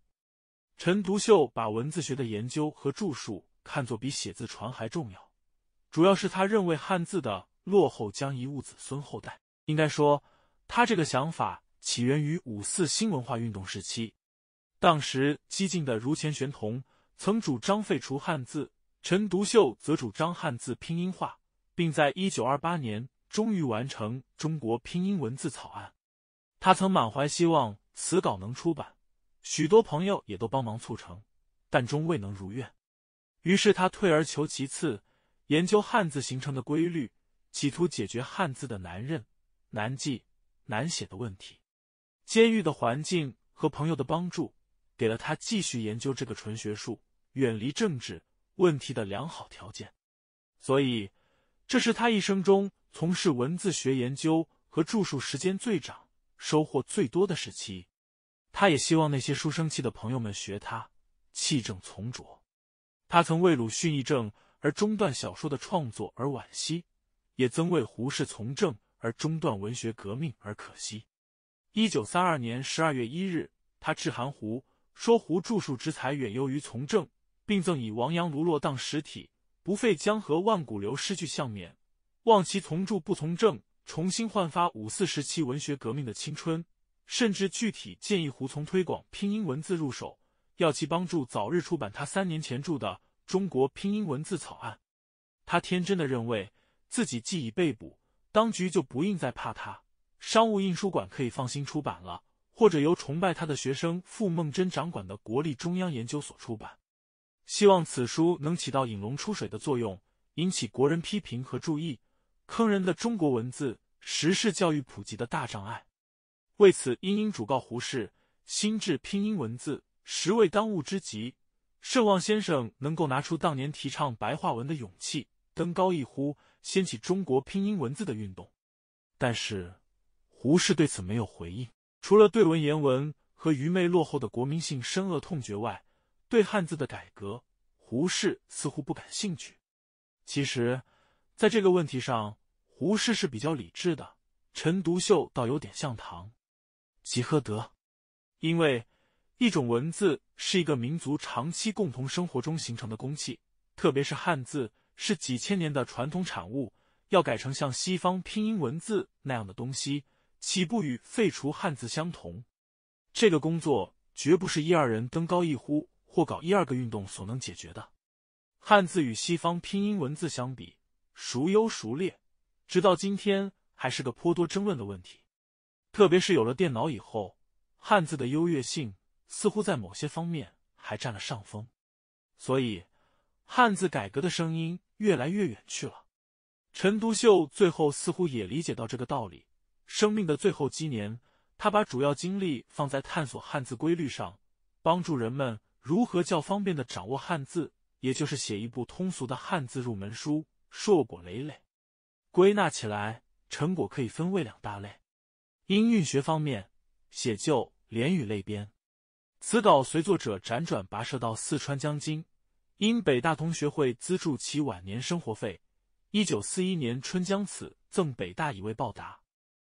陈独秀把文字学的研究和著述看作比写字传还重要，主要是他认为汉字的落后将贻误子孙后代。应该说，他这个想法起源于五四新文化运动时期。当时激进的如钱玄同曾主张废除汉字，陈独秀则主张汉字拼音化，并在一九二八年终于完成中国拼音文字草案。他曾满怀希望此稿能出版，许多朋友也都帮忙促成，但终未能如愿。于是他退而求其次，研究汉字形成的规律，企图解决汉字的难认、难记、难写的问题。监狱的环境和朋友的帮助。给了他继续研究这个纯学术、远离政治问题的良好条件，所以这是他一生中从事文字学研究和著述时间最长、收获最多的时期。他也希望那些书生气的朋友们学他气正从拙。他曾为鲁迅议政而中断小说的创作而惋惜，也曾为胡适从政而中断文学革命而可惜。一九三二年十二月一日，他致函胡。说胡著述之才远优于从政，并赠以王阳卢洛当实体，不废江河万古流失去相勉，望其从著不从政，重新焕发五四时期文学革命的青春。甚至具体建议胡从推广拼音文字入手，要其帮助早日出版他三年前著的《中国拼音文字草案》。他天真的认为，自己既已被捕，当局就不应再怕他，商务印书馆可以放心出版了。或者由崇拜他的学生傅梦真掌管的国立中央研究所出版，希望此书能起到引龙出水的作用，引起国人批评和注意，坑人的中国文字，时是教育普及的大障碍。为此，殷殷嘱告胡适，新制拼音文字实为当务之急，盛望先生能够拿出当年提倡白话文的勇气，登高一呼，掀起中国拼音文字的运动。但是，胡适对此没有回应。除了对文言文和愚昧落后的国民性深恶痛绝外，对汉字的改革，胡适似乎不感兴趣。其实，在这个问题上，胡适是比较理智的，陈独秀倒有点像唐吉诃德，因为一种文字是一个民族长期共同生活中形成的工具，特别是汉字是几千年的传统产物，要改成像西方拼音文字那样的东西。岂不与废除汉字相同？这个工作绝不是一二人登高一呼或搞一二个运动所能解决的。汉字与西方拼音文字相比，孰优孰劣，直到今天还是个颇多争论的问题。特别是有了电脑以后，汉字的优越性似乎在某些方面还占了上风，所以汉字改革的声音越来越远去了。陈独秀最后似乎也理解到这个道理。生命的最后几年，他把主要精力放在探索汉字规律上，帮助人们如何较方便的掌握汉字，也就是写一部通俗的汉字入门书。硕果累累，归纳起来，成果可以分为两大类：音韵学方面，写就《连语类编》。此稿随作者辗转跋涉到四川江津，因北大同学会资助其晚年生活费，一九四一年春将此赠北大以慰报答。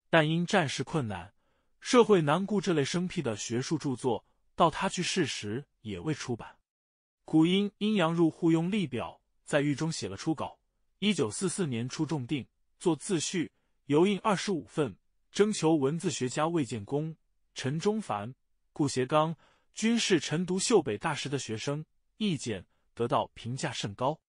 但因战事困难，社会难顾这类生僻的学术著作，到他去世时也未出版。古音阴阳入户用例表在狱中写了初稿，一九四四年出重订，作自序，油印二十五份，征求文字学家魏建功、陈中凡、顾颉刚均是陈独秀北大时的学生，意见得到评价甚高。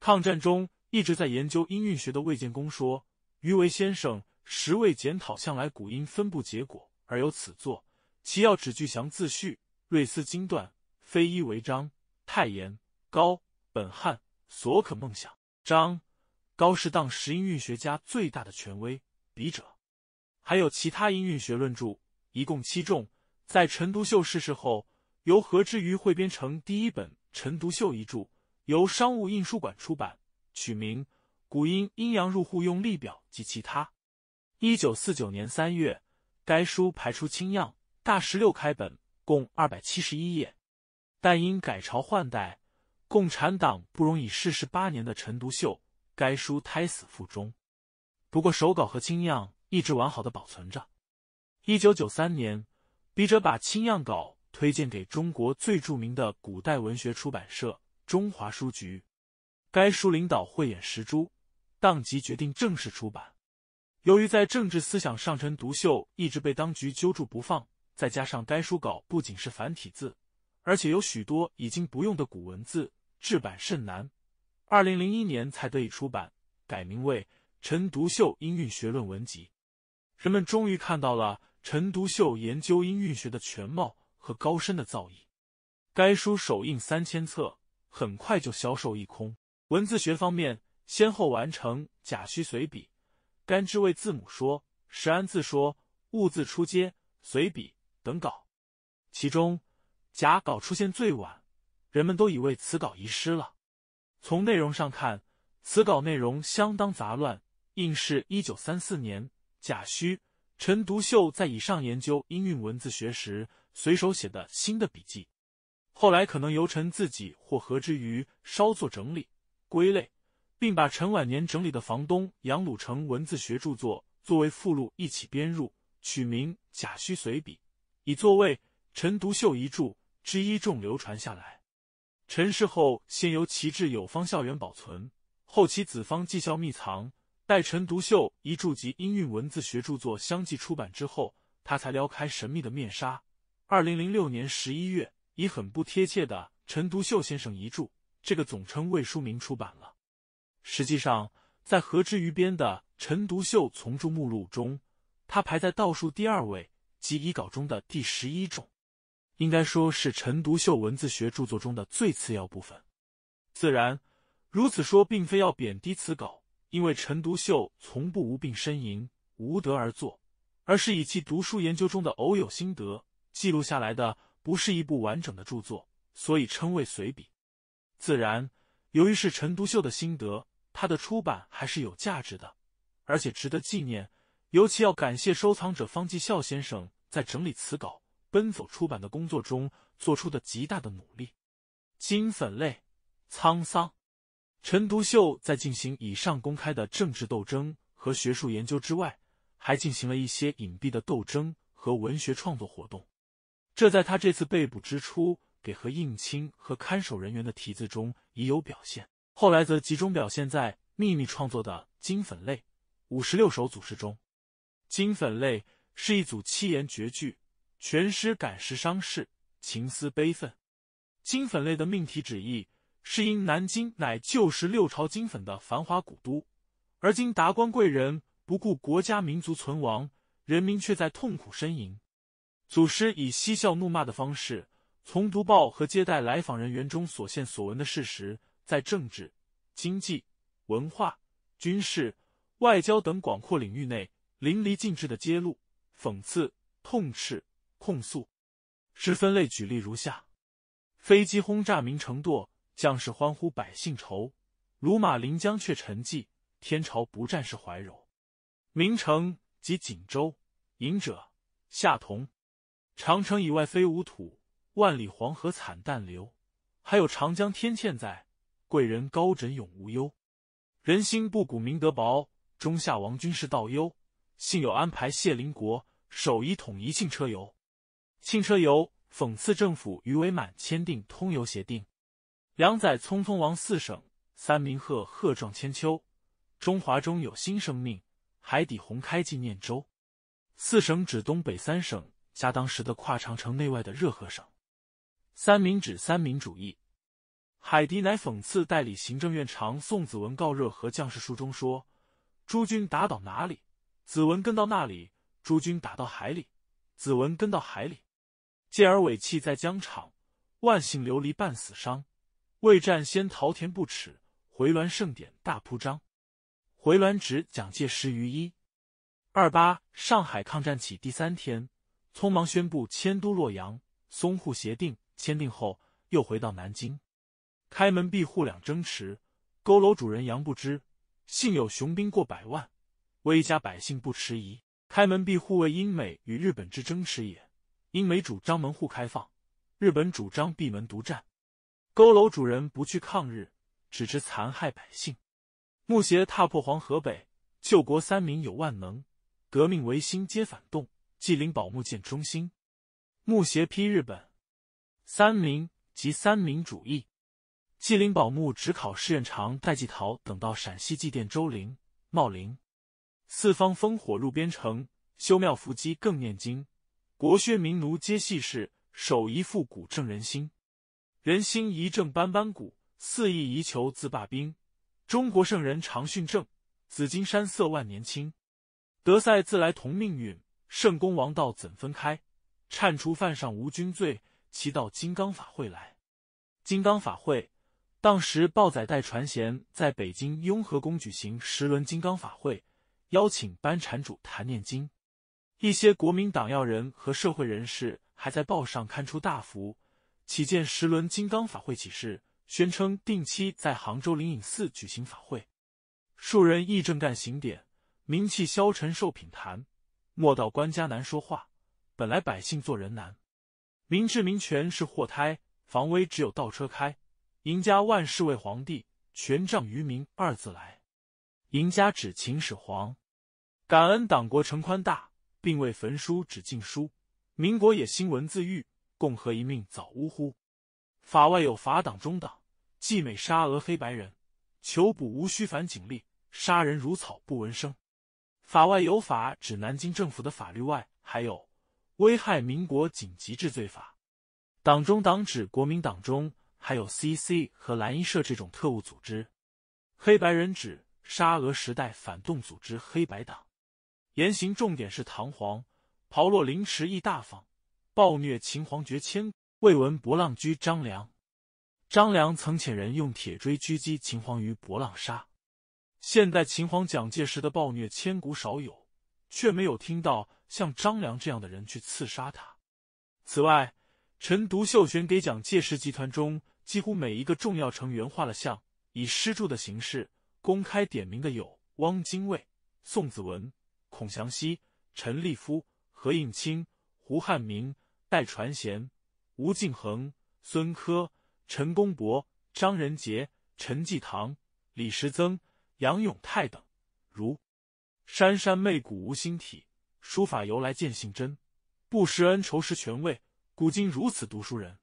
抗战中一直在研究音韵学的魏建功说：“余为先生。”十位检讨向来古音分布结果而有此作，其要旨具详自序，瑞思经断，非一为章。太严高本汉所可梦想。张高是当时音韵学家最大的权威。笔者还有其他音韵学论著，一共七种。在陈独秀逝世后，由何之瑜汇编成第一本《陈独秀遗著》，由商务印书馆出版，取名《古音阴阳入户用力表及其他》。一九四九年三月，该书排出清样，大十六开本，共二百七十一页。但因改朝换代，共产党不容已逝世八年的陈独秀，该书胎死腹中。不过手稿和清样一直完好的保存着。一九九三年，笔者把清样稿推荐给中国最著名的古代文学出版社中华书局，该书领导慧眼识珠，当即决定正式出版。由于在政治思想上，陈独秀一直被当局揪住不放，再加上该书稿不仅是繁体字，而且有许多已经不用的古文字，制版甚难。二零零一年才得以出版，改名为《陈独秀音韵学论文集》，人们终于看到了陈独秀研究音韵学的全貌和高深的造诣。该书首印三千册，很快就销售一空。文字学方面，先后完成《甲戌随笔》。甘之为字母说，石安字说，物字出街随笔等稿，其中甲稿出现最晚，人们都以为此稿遗失了。从内容上看，此稿内容相当杂乱，应是一九三四年贾戌陈独秀在以上研究音韵文字学时随手写的新的笔记，后来可能由陈自己或何之于稍作整理归类。并把陈晚年整理的房东杨鲁成文字学著作作为附录一起编入，取名《甲戌随笔》，以作为陈独秀遗著之一，众流传下来。陈氏后，先由其挚友方校园保存，后其子方继校秘藏。待陈独秀遗著及音韵文字学著作相继出版之后，他才撩开神秘的面纱。二零零六年十一月，以很不贴切的“陈独秀先生遗著”这个总称为书名出版了。实际上，在何之于编的《陈独秀丛著目录》中，他排在倒数第二位，即遗稿中的第十一种。应该说是陈独秀文字学著作中的最次要部分。自然，如此说并非要贬低此稿，因为陈独秀从不无病呻吟、无德而作，而是以其读书研究中的偶有心得记录下来的，不是一部完整的著作，所以称谓随笔。自然，由于是陈独秀的心得。它的出版还是有价值的，而且值得纪念。尤其要感谢收藏者方继孝先生在整理词稿、奔走出版的工作中做出的极大的努力。金粉泪沧桑，陈独秀在进行以上公开的政治斗争和学术研究之外，还进行了一些隐蔽的斗争和文学创作活动。这在他这次被捕之初给何应钦和看守人员的题字中已有表现。后来则集中表现在秘密创作的《金粉泪》五十六首组诗中，《金粉泪》是一组七言绝句，全诗感时伤逝，情思悲愤。《金粉泪》的命题旨意是因南京乃旧时六朝金粉的繁华古都，而今达官贵人不顾国家民族存亡，人民却在痛苦呻吟。祖师以嬉笑怒骂的方式，从读报和接待来访人员中所见所闻的事实。在政治、经济、文化、军事、外交等广阔领域内，淋漓尽致的揭露、讽刺、痛斥、控诉，是分类举例如下：飞机轰炸明城垛，将士欢呼百姓愁；鲁马临江却沉寂，天朝不战是怀柔。明城即锦州，隐者夏同。长城以外非吾土，万里黄河惨淡流。还有长江天堑在。贵人高枕永无忧，人心不古明德薄。中夏王君是道忧，幸有安排谢灵国，首一统一庆车游。庆车游讽刺政府与伪满签订通邮协定。两载匆匆亡四省，三明鹤鹤壮千秋。中华中有新生命，海底红开纪念周。四省指东北三省，加当时的跨长城内外的热河省。三明指三民主义。海迪乃讽刺代理行政院长宋子文告热河将士书中说：“诸军打倒哪里，子文跟到那里；诸军打到海里，子文跟到海里。”继而尾气在疆场，万姓流离半死伤；未战先逃，田不耻；回銮盛典大铺张，回銮指蒋介石于一，二八上海抗战起第三天，匆忙宣布迁都洛阳。淞沪协定签订后，又回到南京。开门闭户两争持，佝偻主人杨不知。幸有雄兵过百万，危家百姓不迟疑。开门闭户为英美与日本之争持也。英美主张门户开放，日本主张闭门独占。佝偻主人不去抗日，只知残害百姓。木协踏破黄河北，救国三民有万能。革命维新皆反动，纪灵宝木见忠心。木协批日本，三民即三民主义。祭灵宝木只考试院长，戴祭陶等到陕西祭奠周陵茂陵。四方烽火入边城，修庙伏击更念经。国薛民奴皆戏事，手一复古正人心。人心一正般般古，四意一求自罢兵。中国圣人常训正，紫金山色万年青。德赛自来同命运，圣公王道怎分开？忏除犯上无君罪，祈祷金刚法会来。金刚法会。当时，报载带传贤在北京雍和宫举行十轮金刚法会，邀请班禅主谈念经。一些国民党要人和社会人士还在报上刊出大幅起见十轮金刚法会启事，宣称定期在杭州灵隐寺举行法会。数人议政干行典，名气消沉受品谈。莫道官家难说话，本来百姓做人难。民治民权是祸胎，防危只有倒车开。赢家万世为皇帝，权杖于民二字来。赢家指秦始皇，感恩党国承宽大，并为焚书指禁书。民国也兴文字狱，共和一命早呜呼。法外有法，党中党，既美沙俄黑白人，求捕无需反警力，杀人如草不闻声。法外有法指南京政府的法律外，还有危害民国紧急治罪法。党中党指国民党中。还有 CC 和蓝衣社这种特务组织，黑白人指沙俄时代反动组织黑白党。言行重点是堂皇，炮落凌迟亦大方，暴虐秦皇绝千。未闻博浪居张良，张良曾遣人用铁锥狙击秦皇于博浪沙。现代秦皇蒋介石的暴虐千古少有，却没有听到像张良这样的人去刺杀他。此外，陈独秀选给蒋介石集团中。几乎每一个重要成员画了像，以诗注的形式公开点名的有汪精卫、宋子文、孔祥熙、陈立夫、何应钦、胡汉民、戴传贤、吴敬恒、孙科、陈公博、张仁杰、陈济棠、李时增、杨永泰等。如“山山媚骨无心体，书法由来见性真。不识恩仇识权位，古今如此读书人。”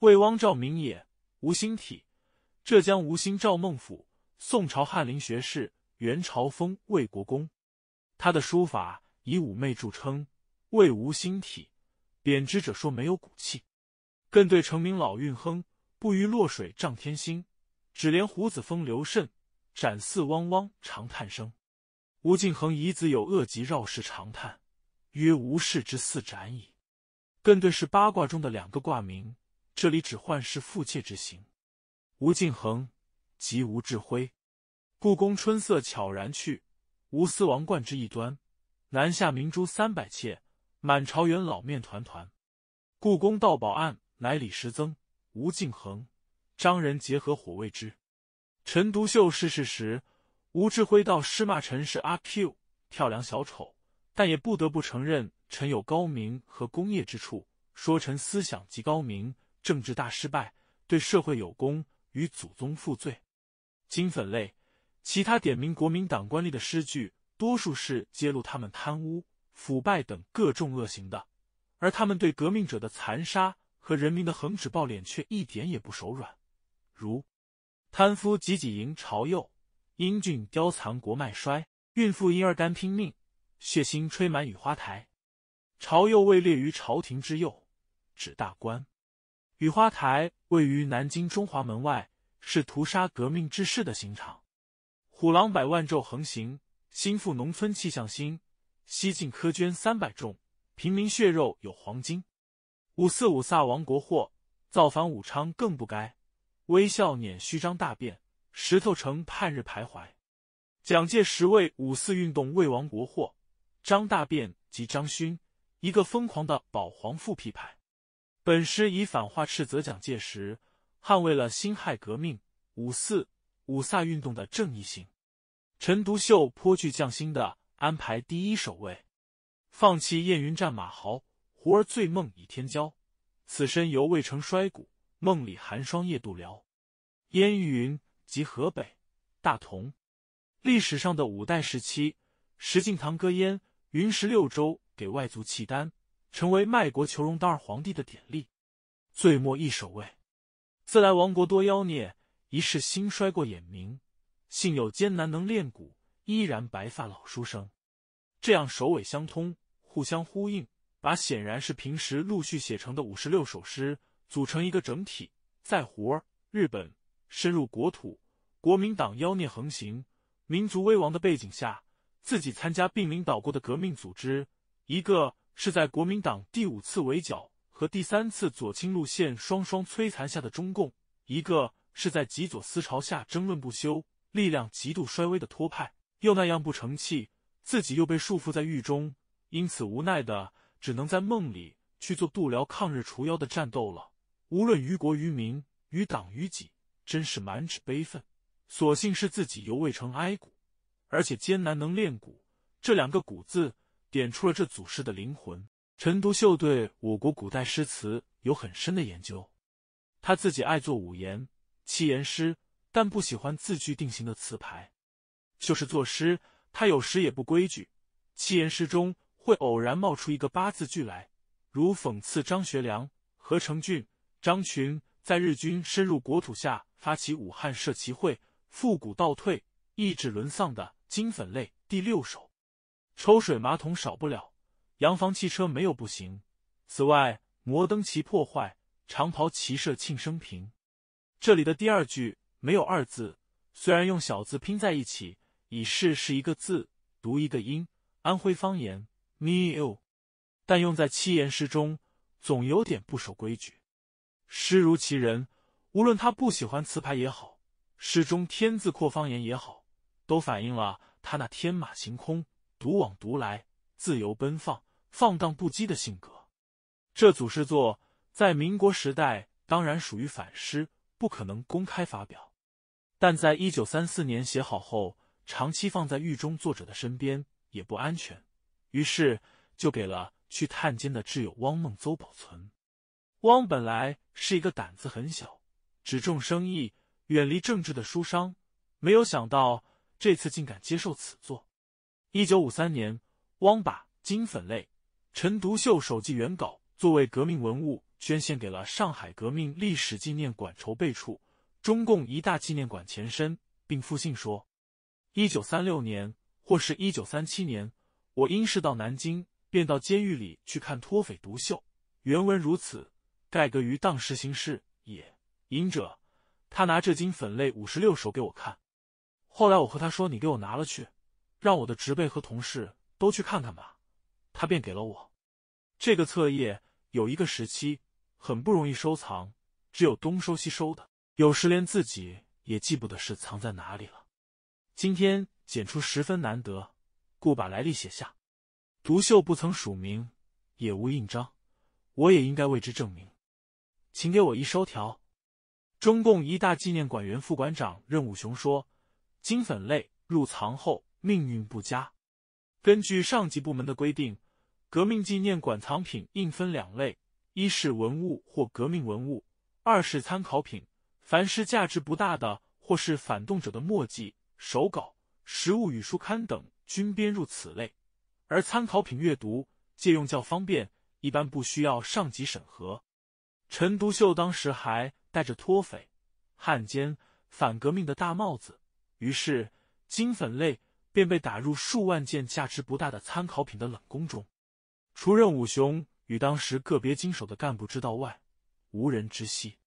魏汪赵明也，吴兴体，浙江吴兴赵孟俯，宋朝翰林学士，元朝封魏国公。他的书法以妩媚著称，魏吴兴体。贬之者说没有骨气。更对成名老运亨，不于洛水仗天星，只怜胡子风流甚，展似汪汪长叹声。吴敬恒遗子有恶疾，绕世长叹，曰吴氏之似展矣。更对是八卦中的两个卦名。这里指幻士负妾之行。吴敬恒即吴志辉。故宫春色悄然去，吴思王冠之一端。南下明珠三百妾，满朝元老面团团。故宫盗宝案乃李时增、吴敬恒、张人结合火为之。陈独秀逝世时，吴志辉到师骂陈是阿 Q 跳梁小丑，但也不得不承认陈有高明和功业之处，说陈思想极高明。政治大失败，对社会有功，与祖宗负罪。金粉类，其他点名国民党官吏的诗句，多数是揭露他们贪污、腐败等各种恶行的，而他们对革命者的残杀和人民的横指暴脸，却一点也不手软。如：贪夫汲汲营朝右，英俊凋残国脉衰，孕妇婴儿干拼命，血腥吹满雨花台。朝右位列于朝廷之右，指大官。雨花台位于南京中华门外，是屠杀革命志士的刑场。虎狼百万昼横行，心腹农村气象新。西晋苛捐三百众，平民血肉有黄金。五四五萨亡国祸，造反武昌更不该。微笑捻虚张大便，石头城盼日徘徊。蒋介石为五四运动未亡国祸，张大便及张勋，一个疯狂的保皇复辟派。本诗以反话斥责蒋介石，捍卫了辛亥革命、五四、五卅运动的正义性。陈独秀颇具匠心的安排第一首卫，放弃燕云战马豪，胡儿醉梦倚天骄。此身犹未成衰骨，梦里寒霜夜度辽。燕云即河北大同，历史上的五代时期，石敬瑭割燕云十六州给外族契丹。”成为卖国求荣、当皇帝的典例，最末一首位，自来王国多妖孽，一世兴衰过眼明。幸有艰难能练骨，依然白发老书生。这样首尾相通，互相呼应，把显然是平时陆续写成的五十六首诗组成一个整体。在胡儿日本深入国土，国民党妖孽横行，民族危亡的背景下，自己参加并领导过的革命组织一个。是在国民党第五次围剿和第三次左倾路线双双摧残下的中共，一个是在极左思潮下争论不休、力量极度衰微的托派，又那样不成器，自己又被束缚在狱中，因此无奈的只能在梦里去做度辽抗日除妖的战斗了。无论于国于民于党于己，真是满纸悲愤。所幸是自己犹未成哀骨，而且艰难能练骨。这两个骨字。点出了这组诗的灵魂。陈独秀对我国古代诗词有很深的研究，他自己爱做五言、七言诗，但不喜欢字句定型的词牌。就是作诗，他有时也不规矩，七言诗中会偶然冒出一个八字句来，如讽刺张学良、何成俊、张群在日军深入国土下发起武汉社旗会，复古倒退，意志沦丧的《金粉泪》第六首。抽水马桶少不了，洋房汽车没有不行。此外，摩登骑破坏，长袍骑射庆生平。这里的第二句没有二字，虽然用小字拼在一起，以是是一个字，读一个音，安徽方言 m 咪 u 但用在七言诗中，总有点不守规矩。诗如其人，无论他不喜欢词牌也好，诗中天字扩方言也好，都反映了他那天马行空。独往独来，自由奔放、放荡不羁的性格。这组诗作在民国时代当然属于反诗，不可能公开发表。但在一九三四年写好后，长期放在狱中作者的身边也不安全，于是就给了去探监的挚友汪孟邹保存。汪本来是一个胆子很小、只重生意、远离政治的书商，没有想到这次竟敢接受此作。一九五三年，汪把《金粉泪》陈独秀手记原稿作为革命文物捐献给了上海革命历史纪念馆筹备处（中共一大纪念馆前身），并复信说：“一九三六年或是一九三七年，我因事到南京，便到监狱里去看脱匪独秀。原文如此，盖革于当时形势也。隐者，他拿这《金粉泪》五十六首给我看，后来我和他说：‘你给我拿了去。’”让我的侄辈和同事都去看看吧，他便给了我这个册页。有一个时期很不容易收藏，只有东收西收的，有时连自己也记不得是藏在哪里了。今天捡出十分难得，故把来历写下。独秀不曾署名，也无印章，我也应该为之证明。请给我一收条。中共一大纪念馆原副馆长任武雄说：“金粉类入藏后。”命运不佳。根据上级部门的规定，革命纪念馆藏品应分两类：一是文物或革命文物；二是参考品。凡是价值不大的，或是反动者的墨迹、手稿、实物与书刊等，均编入此类。而参考品阅读、借用较方便，一般不需要上级审核。陈独秀当时还戴着“脱匪”“汉奸”“反革命”的大帽子，于是金粉类。便被打入数万件价值不大的参考品的冷宫中，除任武雄与当时个别经手的干部知道外，无人知悉。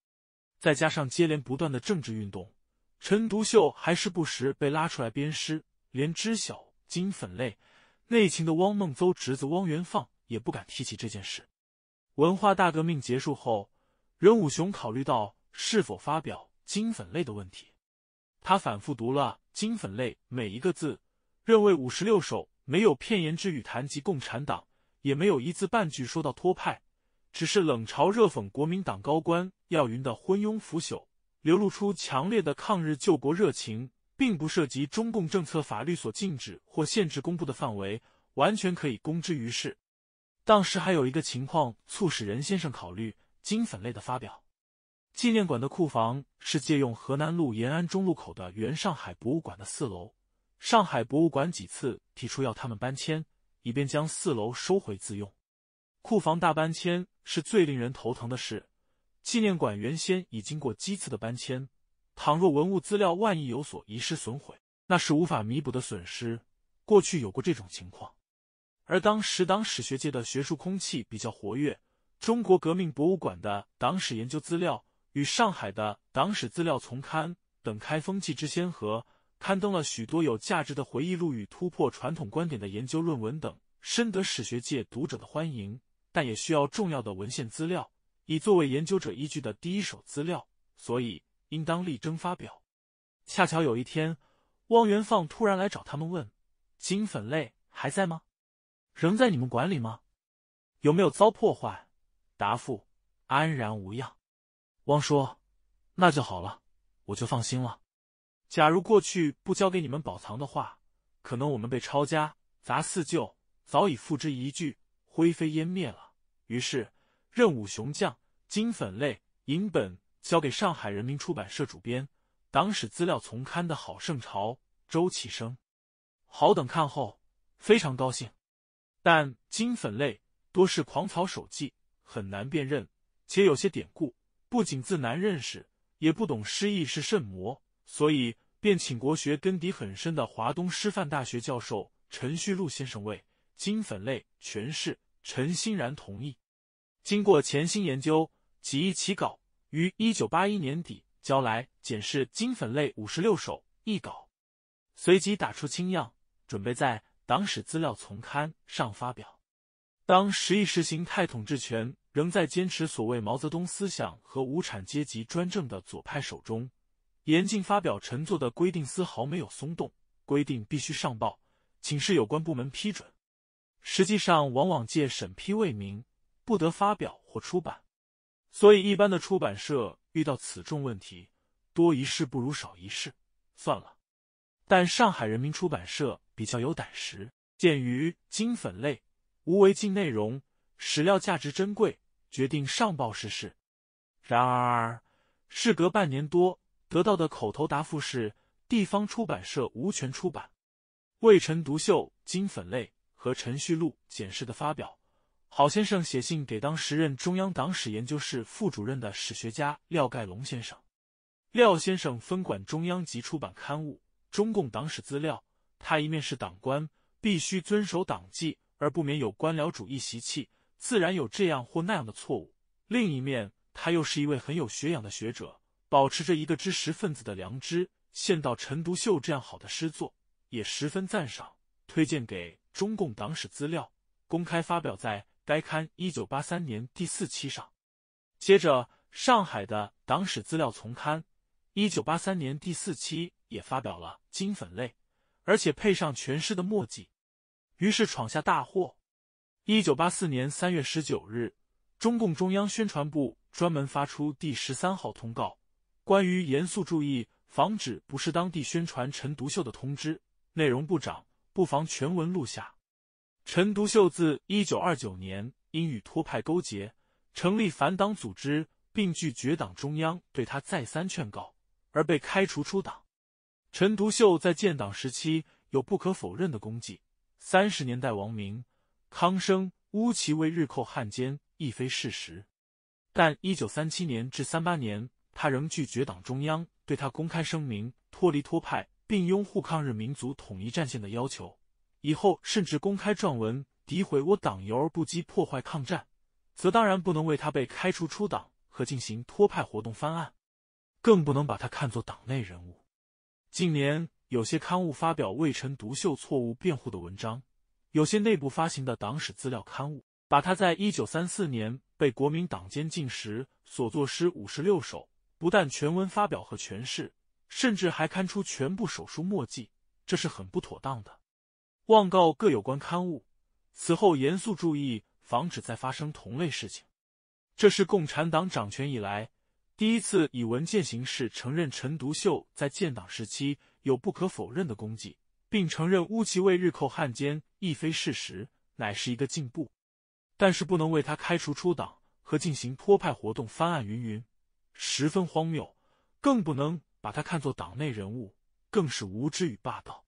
再加上接连不断的政治运动，陈独秀还是不时被拉出来鞭尸。连知晓《金粉泪》内情的汪孟邹侄子汪元放也不敢提起这件事。文化大革命结束后，任武雄考虑到是否发表《金粉泪》的问题，他反复读了《金粉泪》每一个字。认为五十六首没有片言之语谈及共产党，也没有一字半句说到托派，只是冷嘲热讽国民党高官耀云的昏庸腐朽，流露出强烈的抗日救国热情，并不涉及中共政策法律所禁止或限制公布的范围，完全可以公之于世。当时还有一个情况促使任先生考虑金粉类的发表。纪念馆的库房是借用河南路延安中路口的原上海博物馆的四楼。上海博物馆几次提出要他们搬迁，以便将四楼收回自用。库房大搬迁是最令人头疼的事。纪念馆原先已经过几次的搬迁，倘若文物资料万一有所遗失损毁，那是无法弥补的损失。过去有过这种情况。而当时党史学界的学术空气比较活跃，中国革命博物馆的党史研究资料与上海的党史资料丛刊等开封记之先河。刊登了许多有价值的回忆录与突破传统观点的研究论文等，深得史学界读者的欢迎。但也需要重要的文献资料，以作为研究者依据的第一手资料，所以应当力争发表。恰巧有一天，汪元放突然来找他们问：“金粉类还在吗？仍在你们管理吗？有没有遭破坏？”答复：“安然无恙。”汪说：“那就好了，我就放心了。”假如过去不交给你们保藏的话，可能我们被抄家、砸四旧，早已付之一炬，灰飞烟灭了。于是，任武雄将金粉类、银本交给上海人民出版社主编、党史资料丛刊的好盛朝、周启生，好等看后非常高兴。但金粉类多是狂草手迹，很难辨认，且有些典故不仅字难认识，也不懂诗意是甚魔。所以，便请国学根底很深的华东师范大学教授陈旭禄先生为《金粉类》诠释。陈欣然同意，经过潜心研究，几易其稿，于一九八一年底交来检视《金粉类五十六首一稿，随即打出清样，准备在《党史资料丛刊》上发表。当时，一实形态统治权仍在坚持所谓毛泽东思想和无产阶级专政的左派手中。严禁发表陈作的规定丝毫没有松动，规定必须上报，请示有关部门批准。实际上，往往借审批为名，不得发表或出版。所以，一般的出版社遇到此种问题，多一事不如少一事，算了。但上海人民出版社比较有胆识，鉴于金粉类无违禁内容，史料价值珍贵，决定上报试试。然而，事隔半年多。得到的口头答复是：地方出版社无权出版《魏晨独秀金粉泪》和《陈旭麓简释的发表。郝先生写信给当时任中央党史研究室副主任的史学家廖盖龙先生。廖先生分管中央级出版刊物《中共党史资料》，他一面是党官，必须遵守党纪，而不免有官僚主义习气，自然有这样或那样的错误；另一面，他又是一位很有学养的学者。保持着一个知识分子的良知，献到陈独秀这样好的诗作，也十分赞赏，推荐给中共党史资料，公开发表在该刊一九八三年第四期上。接着，上海的党史资料丛刊一九八三年第四期也发表了《金粉泪》，而且配上全诗的墨迹，于是闯下大祸。一九八四年三月十九日，中共中央宣传部专门发出第十三号通告。关于严肃注意防止不是当地宣传陈独秀的通知内容，部长不妨全文录下。陈独秀自一九二九年因与托派勾结，成立反党组织，并拒绝党中央对他再三劝告，而被开除出党。陈独秀在建党时期有不可否认的功绩。三十年代王明、康生乌奇为日寇汉奸，亦非事实。但一九三七年至三八年。他仍拒绝党中央对他公开声明脱离托派，并拥护抗日民族统一战线的要求。以后甚至公开撰文诋毁我党游而不击，破坏抗战，则当然不能为他被开除出党和进行托派活动翻案，更不能把他看作党内人物。近年有些刊物发表魏陈独秀错误辩护的文章，有些内部发行的党史资料刊物，把他在一九三四年被国民党监禁时所作诗五十六首。不但全文发表和诠释，甚至还刊出全部手书墨迹，这是很不妥当的。望告各有关刊物，此后严肃注意，防止再发生同类事情。这是共产党掌权以来第一次以文件形式承认陈独秀在建党时期有不可否认的功绩，并承认乌其为日寇汉奸亦非事实，乃是一个进步。但是不能为他开除出党和进行托派活动翻案云云。十分荒谬，更不能把他看作党内人物，更是无知与霸道。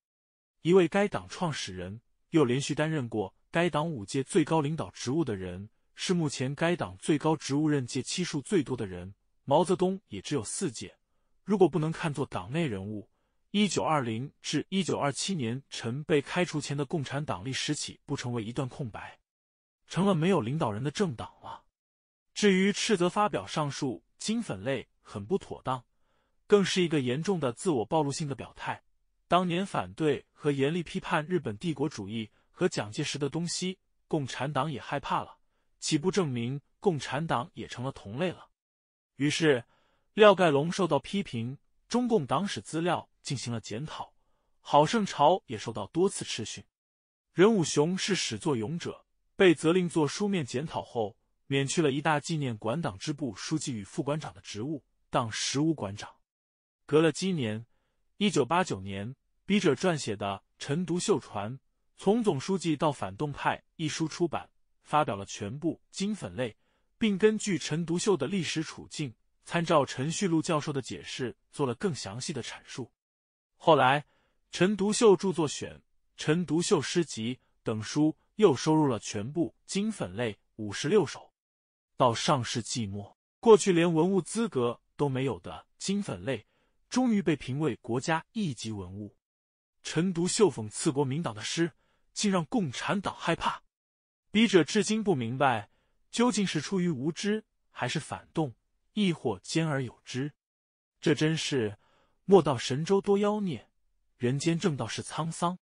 一位该党创始人，又连续担任过该党五届最高领导职务的人，是目前该党最高职务任届期数最多的人。毛泽东也只有四届。如果不能看作党内人物，一九二零至一九二七年陈被开除前的共产党历史起，不成为一段空白，成了没有领导人的政党了。至于斥责发表上述金粉类很不妥当，更是一个严重的自我暴露性的表态。当年反对和严厉批判日本帝国主义和蒋介石的东西，共产党也害怕了，岂不证明共产党也成了同类了？于是，廖盖龙受到批评，中共党史资料进行了检讨，郝胜朝也受到多次斥训，任武雄是始作俑者，被责令做书面检讨后。免去了一大纪念馆党支部书记与副馆长的职务，当十五馆长。隔了今年，一九八九年，笔者撰写的《陈独秀传：从总书记到反动派》一书出版，发表了全部金粉类，并根据陈独秀的历史处境，参照陈旭路教授的解释，做了更详细的阐述。后来，《陈独秀著作选》《陈独秀诗集》等书又收入了全部金粉类五十六首。到上世纪末，过去连文物资格都没有的金粉类，终于被评为国家一级文物。陈独秀讽刺国民党的诗，竟让共产党害怕。笔者至今不明白，究竟是出于无知，还是反动，亦或兼而有之？这真是莫道神州多妖孽，人间正道是沧桑。